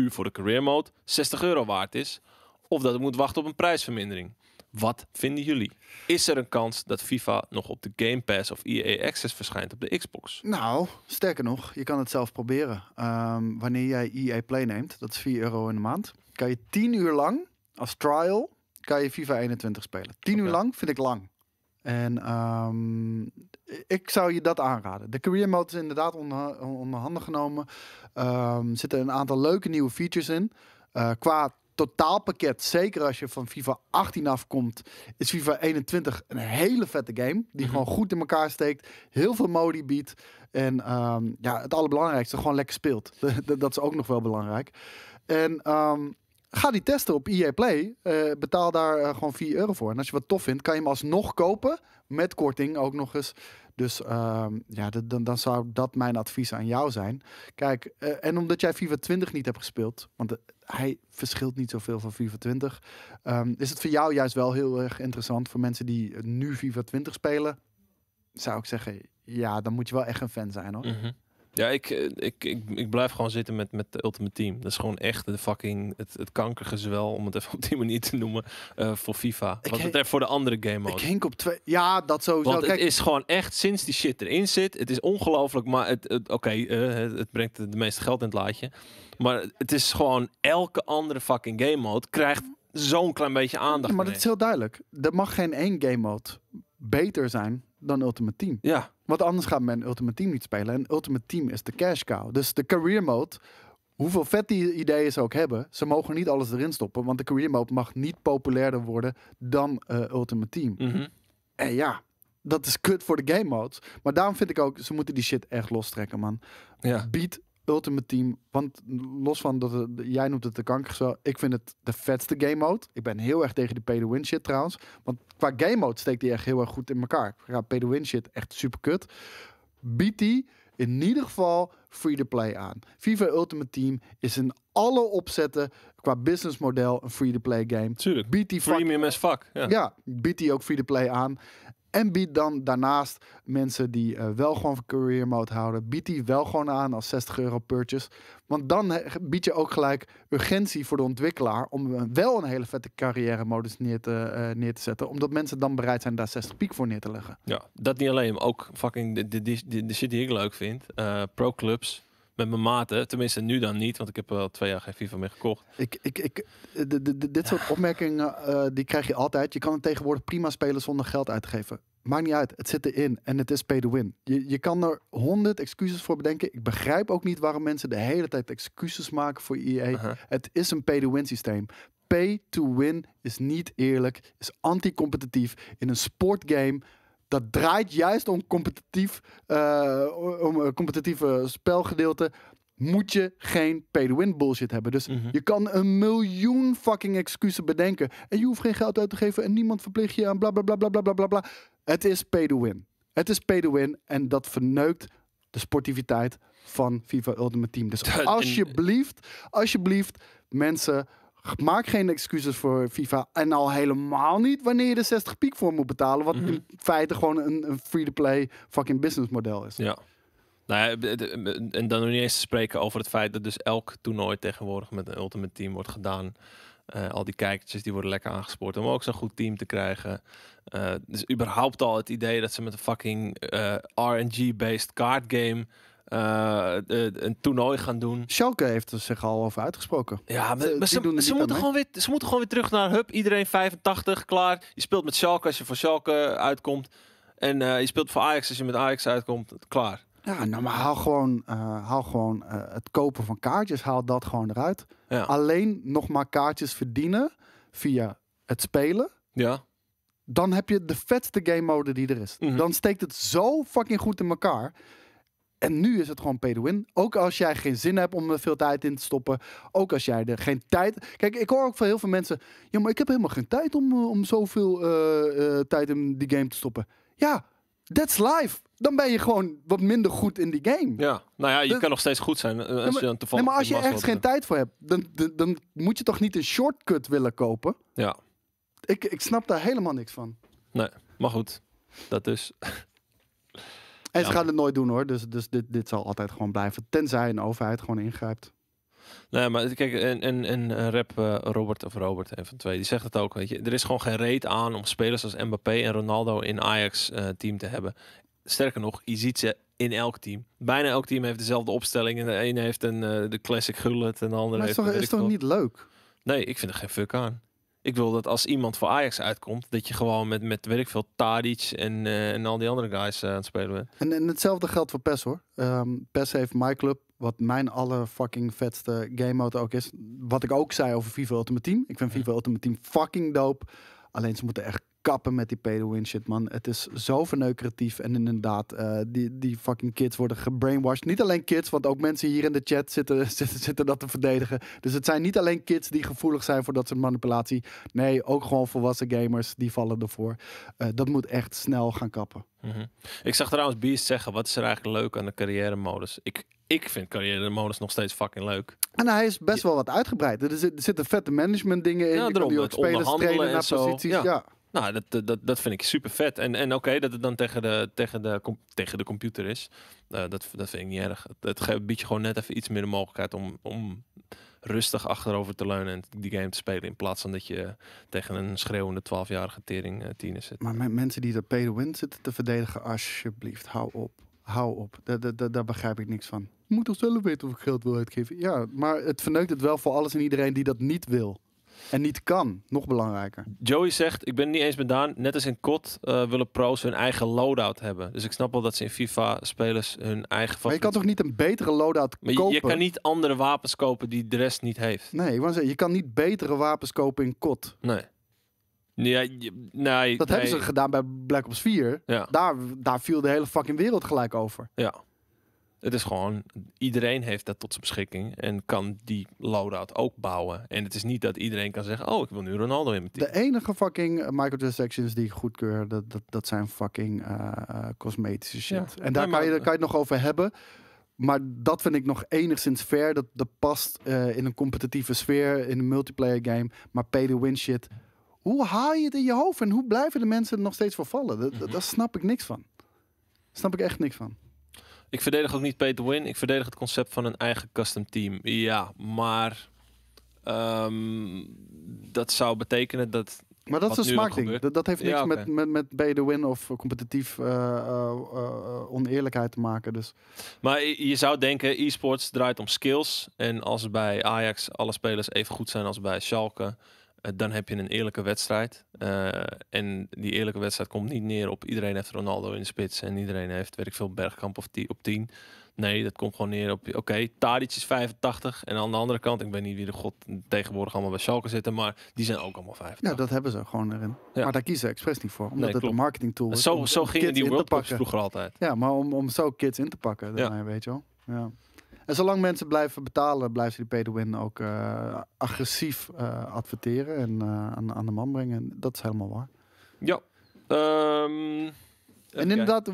B: puur voor de career mode 60 euro waard is. Of dat het moet wachten op een prijsvermindering. Wat vinden jullie? Is er een kans dat FIFA nog op de Game Pass of EA Access verschijnt op de Xbox?
A: Nou, sterker nog, je kan het zelf proberen. Ehm, wanneer jij EA Play neemt, dat is 4 euro in de maand, kan je 10 uur lang als trial kan je FIFA 21 spelen. 10 uur lang vind ik lang. En ehm, ik zou je dat aanraden. De Career Mode is inderdaad onder, onder handen genomen. Um, zitten een aantal leuke nieuwe features in. Eh, qua totaalpakket, zeker als je van FIFA 18 afkomt, is FIFA 21 een hele vette game. Die mhm. gewoon goed in elkaar steekt. Heel veel modi biedt. En ehm, ja, het allerbelangrijkste, gewoon lekker speelt. dat is ook nog wel belangrijk. En um, Ga die testen op EA Play. Eh, betaal daar eh, gewoon 4 euro voor. En als je wat tof vindt, kan je hem alsnog kopen. Met korting ook nog eens. Dus ehm, ja, dan, dan zou dat mijn advies aan jou zijn. Kijk, eh, en omdat jij FIFA 20 niet hebt gespeeld. Want hij verschilt niet zoveel van FIFA 20. Ehm, is het voor jou juist wel heel erg interessant. Voor mensen die nu FIFA 20 spelen. Zou ik zeggen, ja, dan moet je wel echt een fan zijn hoor. Mhm.
B: Ja, ik, eh, ik, ik, ik blijf gewoon zitten met, met de Ultimate Team. Dat is gewoon echt de fucking, het, het kankergezwel, om het even op die manier te noemen, eh, voor FIFA. Wat het er voor de andere game modes. Ik hink op twee. Ja, dat sowieso. Want Kijk. het is gewoon echt, sinds die shit erin zit, het is ongelooflijk, maar het, het oké, eh, het, brengt de meeste geld in het laadje. Maar het is gewoon, elke andere fucking game mode krijgt zo'n klein beetje aandacht. maar dat
A: is heel duidelijk. Er mag geen één game mode beter zijn dan Ultimate Team. Ja. Want anders gaat men Ultimate Team niet spelen. En Ultimate Team is de cash cow. Dus de career mode, hoeveel vet die ideeën ze ook hebben, ze mogen niet alles erin stoppen. Want de career mode mag niet populairder worden dan eh, Ultimate Team. Mhm. En ja, dat is kut voor de game modes. Maar daarom vind ik ook, ze moeten die shit echt lostrekken, man. Ja. Bied Ultimate Team. Want los van dat jij noemt het de kanker zo. ik vind het de vetste game mode. Ik ben heel erg tegen de pay to win shit trouwens. Want qua game mode steekt die echt heel erg goed in elkaar. Ja, pay to win shit echt super kut. Biedt die in ieder geval free to play aan. FIFA Ultimate Team is in alle opzetten qua business model een free to play game. Tuurlijk.
B: Biedt die premium as fuck. Ja. ja,
A: biedt die ook free to play aan. En bied dan daarnaast mensen die eh, wel gewoon van career mode houden, bied die wel gewoon aan als 60 euro purchase. Want dan eh, bied je ook gelijk urgentie voor de ontwikkelaar om eh, wel een hele vette carrière modus neer te, neer te zetten. Omdat mensen dan bereid zijn daar 60 piek voor neer te leggen.
B: Ja, dat niet alleen, maar ook fucking de, de, de, de, shit die ik leuk vind. Uh, pro clubs met mijn maten. Tenminste, nu dan niet, want ik heb al twee jaar geen FIFA meer gekocht. Ik, ik, ik,
A: de, de, dit soort opmerkingen eh, die krijg je altijd. Je kan het tegenwoordig prima spelen zonder geld uit te geven. Maakt niet uit, het zit erin en het is pay to win. Je, je kan er honderd excuses voor bedenken. Ik begrijp ook niet waarom mensen de hele tijd excuses maken voor EA. Het is een pay to win systeem. Pay to win is niet eerlijk, is anti-competitief. In een sportgame dat draait juist om competitief, uh, om eh, competitieve spelgedeelte. Moet je geen pay-to-win bullshit hebben. Dus mhm. je kan een miljoen fucking excuses bedenken. En je hoeft geen geld uit te geven. En niemand verplicht je aan bla bla bla bla bla bla bla. Het is pay-to-win. Het is pay-to-win. En dat verneukt de sportiviteit van FIFA Ultimate Team. Dus alsjeblieft, alsjeblieft, mensen maak geen excuses voor FIFA. En al helemaal niet wanneer je de 60 piek voor moet betalen. Wat mhm. in feite gewoon een, free-to-play fucking business model is.
B: Ja. Nou ja, en dan nog niet eens te spreken over het feit dat dus elk toernooi tegenwoordig met een Ultimate Team wordt gedaan. Eh, al die kijkertjes die worden lekker aangespoord om ook zo'n goed team te krijgen. Eh, dus überhaupt al het idee dat ze met een fucking uh, eh, RNG-based card game eh, eh, een toernooi gaan doen. Schalke heeft er zich al over uitgesproken. Ja, maar, ze, ze, moeten gewoon weer, ze moeten gewoon weer terug naar Hub. Iedereen 85, klaar. Je speelt met Schalke als je voor Schalke uitkomt. En eh, je speelt voor Ajax als je met Ajax uitkomt. Klaar.
A: Ja, nou, maar haal gewoon, haal gewoon het kopen van kaartjes. Haal dat gewoon eruit.
B: Alleen nog
A: maar kaartjes verdienen via het spelen. Ja dan heb je de vetste game mode die er is. Mhm. Dan steekt het zo fucking goed in elkaar. En nu is het gewoon pay to win. Ook als jij geen zin hebt om er eh, veel tijd in te stoppen. Ook als jij er geen tijd... Kijk, ik hoor ook van heel veel mensen... Ja, maar ik heb helemaal geen tijd om, eh, om zoveel uh, tijd in die game te stoppen. Ja, that's life. Dan ben je gewoon wat minder goed in die game.
B: Ja, nou ja, je kan nog steeds goed zijn. Als nee, maar, je nee, maar als je echt geen
A: tijd voor hebt, dan, dan, dan, moet je toch niet een shortcut willen kopen? Ja. Ik, ik snap daar helemaal niks van. Nee, maar goed.
B: Dat dus. En ze gaan
A: het nooit doen hoor. Dus, dus dit, dit zal altijd gewoon blijven. Tenzij een overheid gewoon ingrijpt.
B: Nee, maar kijk, en, een, een eh, rap eh, Robert of Robert, een van twee, die zegt het ook. Weet je, er is gewoon geen reet aan om spelers als Mbappé en Ronaldo in Ajax-team eh, te hebben. Sterker nog, je ziet ze in elk team. Bijna elk team heeft dezelfde opstelling. En de ene heeft een, de classic gullet en de andere heeft... Maar is toch, is toch niet leuk? Nee, ik vind er geen fuck aan. Ik wil dat als iemand voor Ajax uitkomt, dat je gewoon met, met weet ik veel, Tadic en, eh, en al die andere guys eh, aan het spelen bent.
A: En, en hetzelfde geldt voor PES hoor. Um, PES heeft My Club, wat mijn aller fucking vetste game mode ook is. Wat ik ook zei over FIFA Ultimate Team. Ik vind FIFA Ultimate Team fucking dope. Alleen ze moeten echt kappen met die pedo-win shit, man. Het is zo verneukeratief. En inderdaad, eh, die, die fucking kids worden gebrainwashed. Niet alleen kids, want ook mensen hier in de chat zitten, zitten, zitten dat te verdedigen. Dus het zijn niet alleen kids die gevoelig zijn voor dat soort manipulatie. Nee, ook gewoon volwassen gamers, die vallen ervoor. Uh, dat moet echt snel gaan kappen.
B: Mm -hmm. Ik zag trouwens Beast zeggen, wat is er eigenlijk leuk aan de carrière modus? Ik, ik vind carrière de modus nog steeds fucking leuk.
A: En hij is best wel wat uitgebreid. Er, zit, er zitten vette management dingen in. Ja, daarom, je ook spelers trainen naar posities. Ja.
B: Nou, dat, dat, dat vind ik super vet. En, en oké, dat het dan tegen de, tegen de, tegen de computer is. Eh, dat, dat vind ik niet erg. Het, het biedt je gewoon net even iets meer de mogelijkheid om, om rustig achterover te leunen en die game te spelen. In plaats van dat je tegen een schreeuwende 12-jarige tering uh, tiener zit.
A: Maar met mensen die dat pay to win zitten te verdedigen, alsjeblieft, hou op hou op. Daar, daar begrijp ik niks van. Je moet toch zelf weten of ik geld wil uitgeven? Ja, maar het verneukt het wel voor alles en iedereen die dat niet wil. En niet kan, nog belangrijker.
B: Joey zegt, ik ben het niet eens met Daan. Net als in COD eh, willen pro's hun eigen loadout hebben. Dus ik snap wel dat ze in FIFA spelers hun eigen... Maar je kan
A: toch niet een betere
B: loadout kopen? Je kan niet andere wapens kopen die de rest niet heeft?
A: Nee, ik zeggen, je kan niet betere wapens
B: kopen in COD. Nee. Ja, nee. Dat hebben ze gedaan bij Black Ops
A: 4. Daar, daar viel de hele fucking wereld gelijk over.
B: Ja. Het is gewoon, iedereen heeft dat tot zijn beschikking en kan die loadout ook bouwen. En het is niet dat iedereen kan zeggen, oh, ik wil nu Ronaldo in mijn team.
A: De enige fucking microtransactions die ik goedkeur, dat, dat, dat zijn fucking eh, eh, cosmetische shit. En daar, kan je, daar kan je het nog over hebben. Maar dat vind ik nog enigszins fair. Dat, dat past eh, in een competitieve sfeer, in een multiplayer game. Maar pay-to-win shit hoe haal je het in je hoofd en hoe blijven de mensen nog steeds vervallen? vallen? Dat, mhm. daar snap ik niks van. snap ik echt niks van.
B: Ik verdedig ook niet Peter win. Ik verdedig het concept van een eigen custom team. Ja, maar ehm, dat zou betekenen dat. Maar dat is een smaakding. Dat, dat, heeft niks met,
A: met, met win of competitief eh, eh, eh, oneerlijkheid te maken. Dus.
B: Maar je zou denken, e-sports draait om skills. En als bij Ajax alle spelers even goed zijn als bij Schalke eh, dan heb je een eerlijke wedstrijd. Eh, en die eerlijke wedstrijd komt niet neer op iedereen heeft Ronaldo in de spits en iedereen heeft, weet ik veel, Bergkamp of die, op 10. Nee, dat komt gewoon neer op, oké, Tadic is 85. En aan de andere kant, ik weet niet wie de god tegenwoordig allemaal bij Schalke zitten, maar die zijn ook allemaal 85.
A: Ja, dat hebben ze gewoon erin. Maar daar kiezen ze expres niet voor, omdat nee, het een marketing tool is. Zo, zo gingen die World vroeger altijd. Ja, maar om, om zo kids in te pakken, weet je wel. Ja. En zolang mensen blijven betalen, blijven ze die pay win ook eh, agressief eh, adverteren en eh, aan, aan, de man brengen. Dat is helemaal waar.
B: Ja. Ehm,
A: en inderdaad,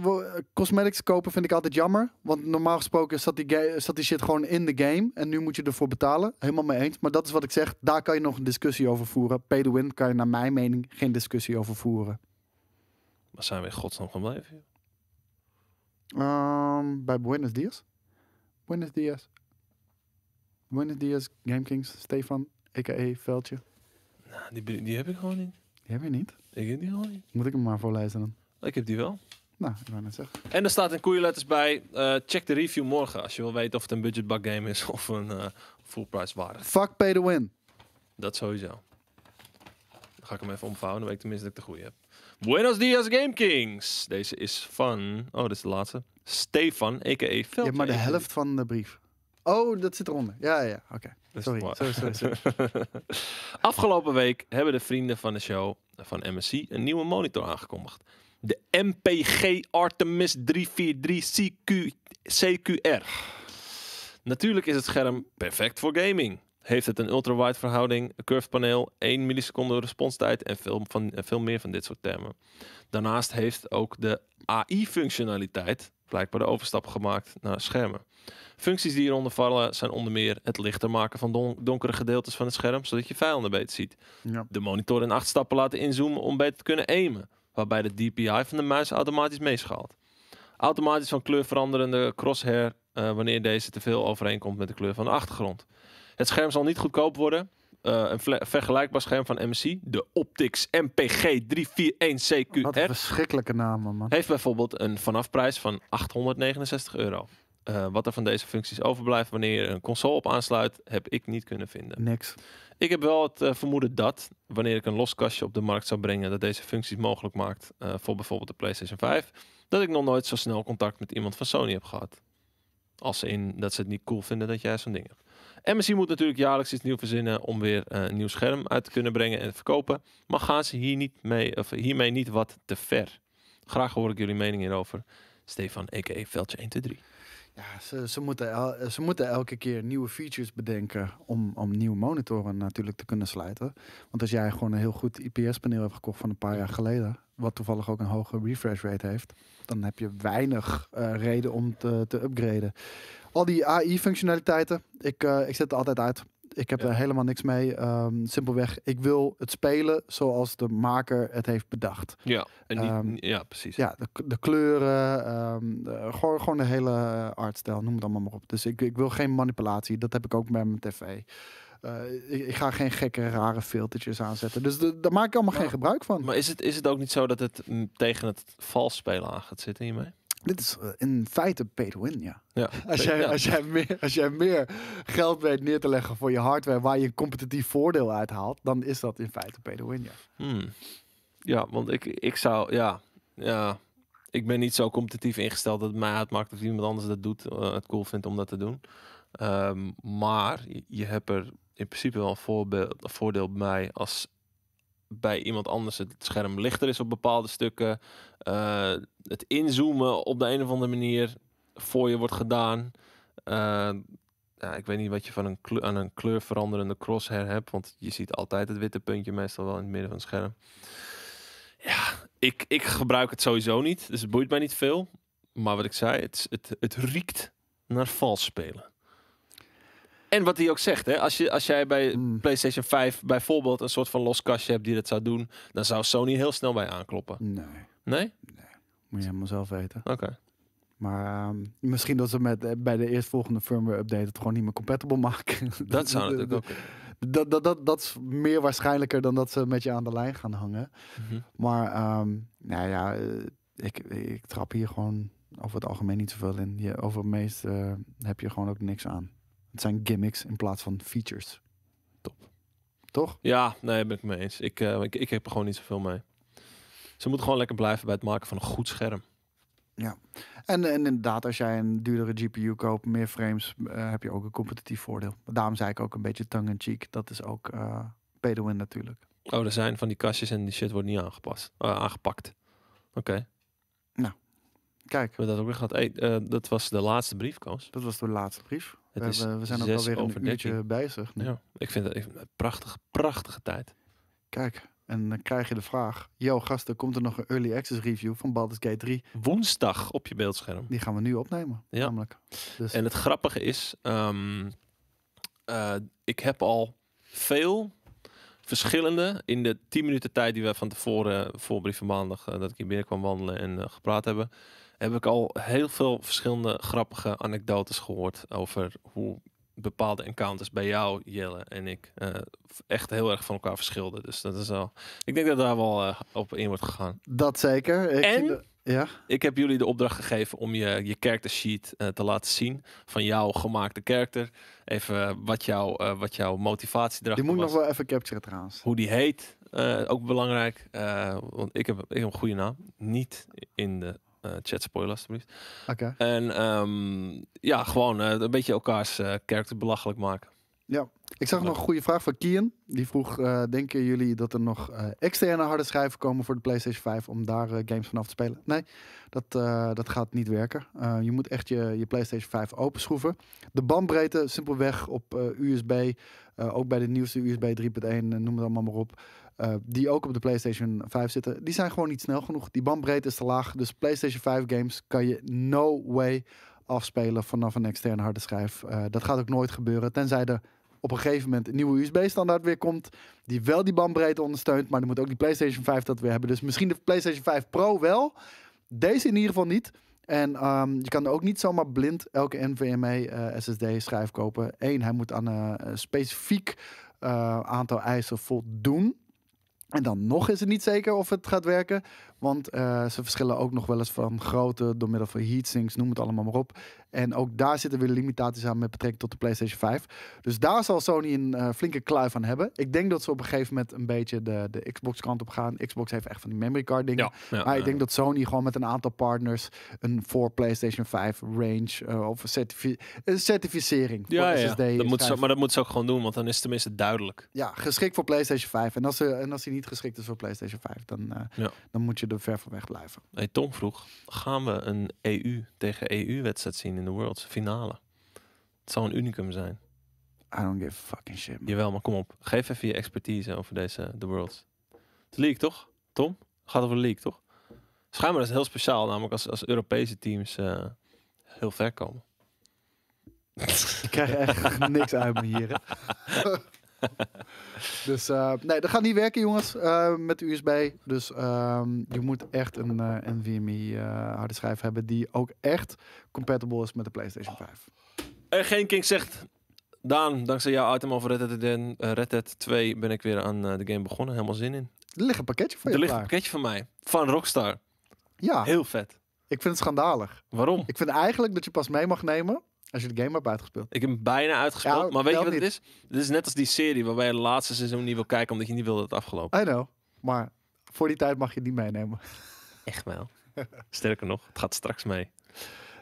A: cosmetics kopen vind ik altijd jammer. Want normaal gesproken zat die, die shit gewoon in de game. En nu moet je ervoor betalen. Helemaal mee eens. Maar dat is wat ik zeg. Daar kan je nog een discussie over voeren. pay win kan je naar mijn mening geen discussie over voeren.
B: Maar zijn we in godsnaam gebleven?
A: Um, ehm, bij Buenos Dias? Buenos dias. Buenos dias, GameKings. Stefan, a.k.a. Veldje.
B: Nou, die, die heb ik gewoon niet.
A: Die heb je niet? Ik heb die gewoon niet. Moet ik hem maar voorlezen dan? Oh, ik heb die wel. Nou, ik wou net zeggen.
B: En er staat in koeienletters bij, eh, check de review morgen als je wil weten of het een budgetbak game is of een eh, full price waarde. Fuck pay to win. Dat sowieso. ga ik hem even omvouwen, dan weet ik tenminste dat ik de goede heb. Buenos dias Game Kings. Deze is van... Oh, dit is de laatste. Stefan, a.k.a. Je Ja, maar de helft
A: van de brief. Oh, dat zit eronder. Ja, ja, oké. Sorry. Sorry, sorry, sorry.
B: Afgelopen week hebben de vrienden van de show van MSC een nieuwe monitor aangekondigd. De MPG Artemis 343 CQR. Natuurlijk is het scherm perfect voor gaming. Heeft het een ultrawide verhouding, een curved paneel, 1 milliseconde responstijd en veel, van, veel meer van dit soort termen. Daarnaast heeft ook de AI-functionaliteit blijkbaar de overstap gemaakt naar schermen. Functies die hieronder vallen zijn onder meer het lichter maken van donkere gedeeltes van het scherm, zodat je vijanden beter ziet. Ja. De monitor in acht stappen laten inzoomen om beter te kunnen aimen, waarbij de DPI van de muis automatisch meeschaalt. Automatisch van kleur veranderende crosshair eh, wanneer deze te veel overeenkomt met de kleur van de achtergrond. Het scherm zal niet goedkoop worden, eh, een vergelijkbaar scherm van MSI, de Optics mpg 341 CQ. Wat een verschrikkelijke namen, man. Heeft bijvoorbeeld een vanafprijs van 869 euro. Eh, wat er van deze functies overblijft wanneer je een console op aansluit, heb ik niet kunnen vinden. Niks. Ik heb wel het eh, vermoeden dat, wanneer ik een loskastje op de markt zou brengen, dat deze functies mogelijk maakt voor bijvoorbeeld de PlayStation 5, dat ik nog nooit zo snel contact met iemand van Sony heb gehad. Als ze in dat ze het niet cool vinden dat jij zo'n ding hebt. En moet natuurlijk jaarlijks iets nieuw verzinnen om weer eh, een nieuw scherm uit te kunnen brengen en verkopen. Maar gaan ze hier niet mee, of hiermee niet wat te ver? Graag hoor ik jullie mening hierover. Stefan, a.k.a. Veldje 1, 2, 3.
A: Ja, ze, ze, moeten ze moeten elke keer nieuwe features bedenken om, om nieuwe monitoren natuurlijk te kunnen sluiten. Want als jij gewoon een heel goed IPS-paneel hebt gekocht van een paar jaar geleden, wat toevallig ook een hoge refresh rate heeft, dan heb je weinig eh, reden om te, te upgraden. Al die AI-functionaliteiten, ik, eh, ik zet er altijd uit. Ik heb er helemaal niks mee. Ehm, simpelweg, ik wil het spelen zoals de maker het heeft bedacht. Ja, en ehm, ja precies. Ja, de, de kleuren, ehm, gewoon, de hele artstijl, noem het allemaal maar op. Dus ik, ik wil geen manipulatie, dat heb ik ook met mijn tv. Eh, ik, ga geen gekke, rare filtertjes aanzetten. Dus daar maak ik allemaal geen gebruik
B: van. Maar is het, is het ook niet zo dat het tegen het vals spelen aan gaat zitten hiermee?
A: Dit is eh, in feite to win, ja. Als, jij, als, jij meer, als jij meer geld weet neer te leggen voor je hardware waar je competitief voordeel uit haalt, dan is dat in feite pay to win, ja.
B: Hmm. Ja, want ik, ik zou, ja, ja, ik ben niet zo competitief ingesteld dat het mij uitmaakt of iemand anders dat doet, eh, het cool vindt om dat te doen. Ehm, maar je, je hebt er in principe wel een, voorbeeld, een voordeel bij als bij iemand anders het scherm lichter is op bepaalde stukken. Eh, het inzoomen op de een of andere manier voor je wordt gedaan. Eh, ja, ik weet niet wat je van een kleur, aan een kleurveranderende crosshair hebt, want je ziet altijd het witte puntje meestal wel in het midden van het scherm. Ja, ik, ik gebruik het sowieso niet, dus het boeit mij niet veel. Maar wat ik zei, het, het, het riekt naar vals spelen. En wat hij ook zegt, hè, als, je, als jij bij mm. PlayStation 5 bijvoorbeeld een soort van loskastje hebt die dat zou doen, dan zou Sony heel snel bij aankloppen. Nee. Nee? Nee,
A: moet je helemaal zelf weten. Oké. Maar ehm, misschien dat ze met, eh, bij de eerstvolgende firmware update het gewoon niet meer compatible maken. Dat, zou natuurlijk ook. Dat, dat, dat, dat is meer waarschijnlijker dan dat ze met je aan de lijn gaan hangen. Mhm. Maar ehm, nou ja, eh, ik, ik trap hier gewoon over het algemeen niet zoveel in. Je, over het meeste eh, heb je gewoon ook niks aan. Het zijn gimmicks in plaats van features. Top.
B: Toch? Ja, nee, ben ik mee eens. Ik, ik, ik heb er gewoon niet zoveel mee ze moeten gewoon lekker blijven bij het maken van een goed scherm.
A: Ja, en, en inderdaad, als jij een duurdere GPU koopt, meer frames, eh, heb je ook een competitief voordeel. Daarom zei ik ook een beetje tongue in cheek. Dat is ook uh, eh, pay win
B: natuurlijk. Oh, er zijn van die kastjes en die shit wordt niet aangepast, oh, aangepakt. Oké. Nou, kijk. We dat ook weer gehad. Hey, eh, dat was de laatste brief, Dat was de laatste brief. we, zijn ook alweer een uurtje bezig. Ja, ik vind het een prachtige, prachtige tijd.
A: Kijk, en dan krijg je de vraag: Yo, gasten, komt er nog een early access review van Baldur's Gate 3? Woensdag op je beeldscherm. Die gaan we nu opnemen.
B: Ja. Namelijk. Dus. En het grappige is: ehm, eh, ik heb al veel verschillende in de 10 minuten tijd die we van tevoren voor Brieven Maandag eh, dat ik hier binnen kwam wandelen en eh, gepraat hebben, heb ik al heel veel verschillende grappige anekdotes gehoord over hoe bepaalde encounters bij jou, Jelle en ik, eh, echt heel erg van elkaar verschilden. Dus dat is wel. Ik denk dat daar wel eh, op in wordt gegaan.
A: Dat zeker. Ik en ja.
B: ik heb jullie de opdracht gegeven om je, je character sheet eh, te laten zien. Van jouw gemaakte karakter. Even wat, jou, wat jouw motivatie erachter Die moet nog wel
A: even capturen trouwens.
B: Hoe die heet. ook belangrijk. want ik heb, ik heb een goede naam. Niet in de uh, chat spoiler alsjeblieft. Oké. En ehm, ja, gewoon eh, een beetje elkaars uh, belachelijk maken.
A: Ja, ik zag nog een goede vraag van Kian. Die vroeg, denken jullie dat er nog externe harde schijven komen voor de PlayStation 5 om daar games vanaf te spelen? Nee, dat, dat gaat niet werken. je moet echt je, je PlayStation 5 openschroeven. De bandbreedte simpelweg op USB, ook bij de nieuwste USB 3.1, noem het allemaal maar op. Eh, die ook op de PlayStation 5 zitten, die zijn gewoon niet snel genoeg. Die bandbreedte is te laag. Dus PlayStation 5 games kan je no way afspelen vanaf een externe harde schijf. Eh, dat gaat ook nooit gebeuren. Tenzij er op een gegeven moment een nieuwe USB-standaard weer komt. Die wel die bandbreedte ondersteunt. Maar dan moet ook die PlayStation 5 dat weer hebben. Dus misschien de PlayStation 5 Pro wel. Deze in ieder geval niet. En ehm, je kan ook niet zomaar blind elke NVMe eh, SSD-schijf kopen. Eén, hij moet aan een specifiek aantal eisen voldoen. En dan nog is het niet zeker of het gaat werken. Want eh, ze verschillen ook nog wel eens van grootte door middel van heatsinks, noem het allemaal maar op. En ook daar zitten weer limitaties aan met betrekking tot de PlayStation 5. Dus daar zal Sony een eh, flinke kluif aan hebben. Ik denk dat ze op een gegeven moment een beetje de, de Xbox kant op gaan. Xbox heeft echt van die memory card dingen. Ja, maar ik denk dat Sony gewoon met een aantal partners een voor PlayStation 5 range eh, of een certificering
B: voor ja, Dat moet ze, maar dat moet ze ook gewoon doen, want dan is het tenminste duidelijk. Ja, geschikt voor PlayStation
A: 5. En als, ze, en als hij niet geschikt is voor PlayStation 5, dan, eh, dan moet je er ver van weg blijven.
B: Hey, Tom vroeg, gaan we een EU tegen EU-wedstrijd zien in de Worlds finale. Het zou een unicum zijn. I don't give a fucking shit. Man. Jawel, maar kom op. Geef even je expertise over deze The Worlds. Het toch? Tom? Gaat over leak toch? Schijnbaar is het heel speciaal, namelijk als, als Europese teams eh, heel ver komen. Ik
A: krijg echt niks uit me hier. dus eh, nee, dat gaat niet werken, jongens, eh, met de USB. Dus ehm, je moet echt een eh, NVMe-harde schijf hebben die ook echt compatible is met de PlayStation 5.
B: En geen King zegt. Daan, dankzij jouw item over Red Dead, Red Dead 2 ben ik weer aan de game begonnen. Helemaal zin in.
A: Er ligt een pakketje voor je. Er ligt een
B: pakketje van mij. Van Rockstar. Ja.
A: Heel vet. Ik vind het schandalig. Waarom? Ik vind eigenlijk dat je pas mee mag nemen als je de game hebt uitgespeeld.
B: Ik heb hem bijna uitgespeeld. maar weet je wat het is? Het is net als die serie waarbij je de laatste seizoen niet wil kijken omdat je niet wilde dat het afgelopen.
A: I know. Maar voor die tijd mag je die meenemen. Echt
B: wel. Sterker nog, het gaat straks mee.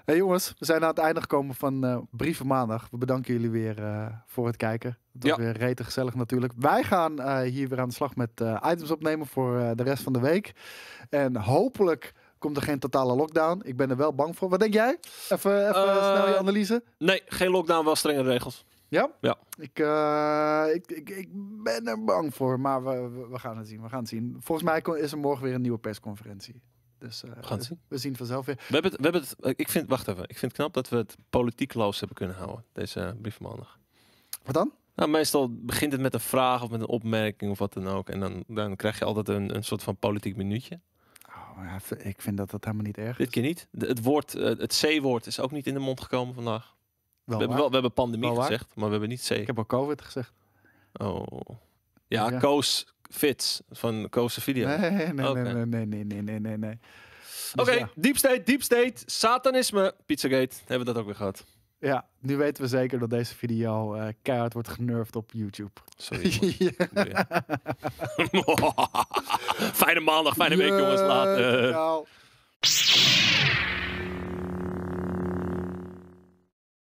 A: Hey jongens, we zijn aan het einde gekomen van uh, Brieven Maandag. We bedanken jullie weer eh, voor het kijken. Het was ja. weer rete gezellig natuurlijk. Wij gaan eh, hier weer aan de slag met items opnemen voor de rest van de week. En hopelijk komt er geen totale lockdown. Ik ben er wel bang voor. Wat denk jij? Even, even eh, snel je analyse. Nee, geen lockdown,
B: wel strenge regels.
A: Ja? Ja. Ik, eh, ik, ik, ik, ben er bang voor, maar we, we gaan het zien. We gaan het zien. Volgens mij is er morgen weer een nieuwe persconferentie. Dus eh, we, gaan het zien. we zien vanzelf weer.
B: We hebben het, we hebben het, ik vind, wacht even. Ik vind het knap dat we het politiekloos hebben kunnen houden, deze maandag. Wat dan? Nou, meestal begint het met een vraag of met een opmerking of wat dan ook. En dan, dan krijg je altijd een, een soort van politiek minuutje. Oh ik vind dat dat helemaal niet erg. Dit keer niet. het woord, eh, het C-woord is ook niet in de mond gekomen vandaag. Wel we, hebben wel, we hebben pandemie gezegd, maar we hebben niet C. Ik heb al COVID gezegd. Oh. Ja, ja. Koos Fits van Koos Video. Nee, nee, nee, nee, nee, nee, nee, nee, dus Oké, okay, ja. deep state, deep state, satanisme, Pizzagate. Hebben we dat ook weer gehad. Ja, nu weten we
A: zeker dat deze video eh, keihard wordt genervd op YouTube. Sorry. ja.
B: fijne maandag, fijne week jongens. Later. Eh.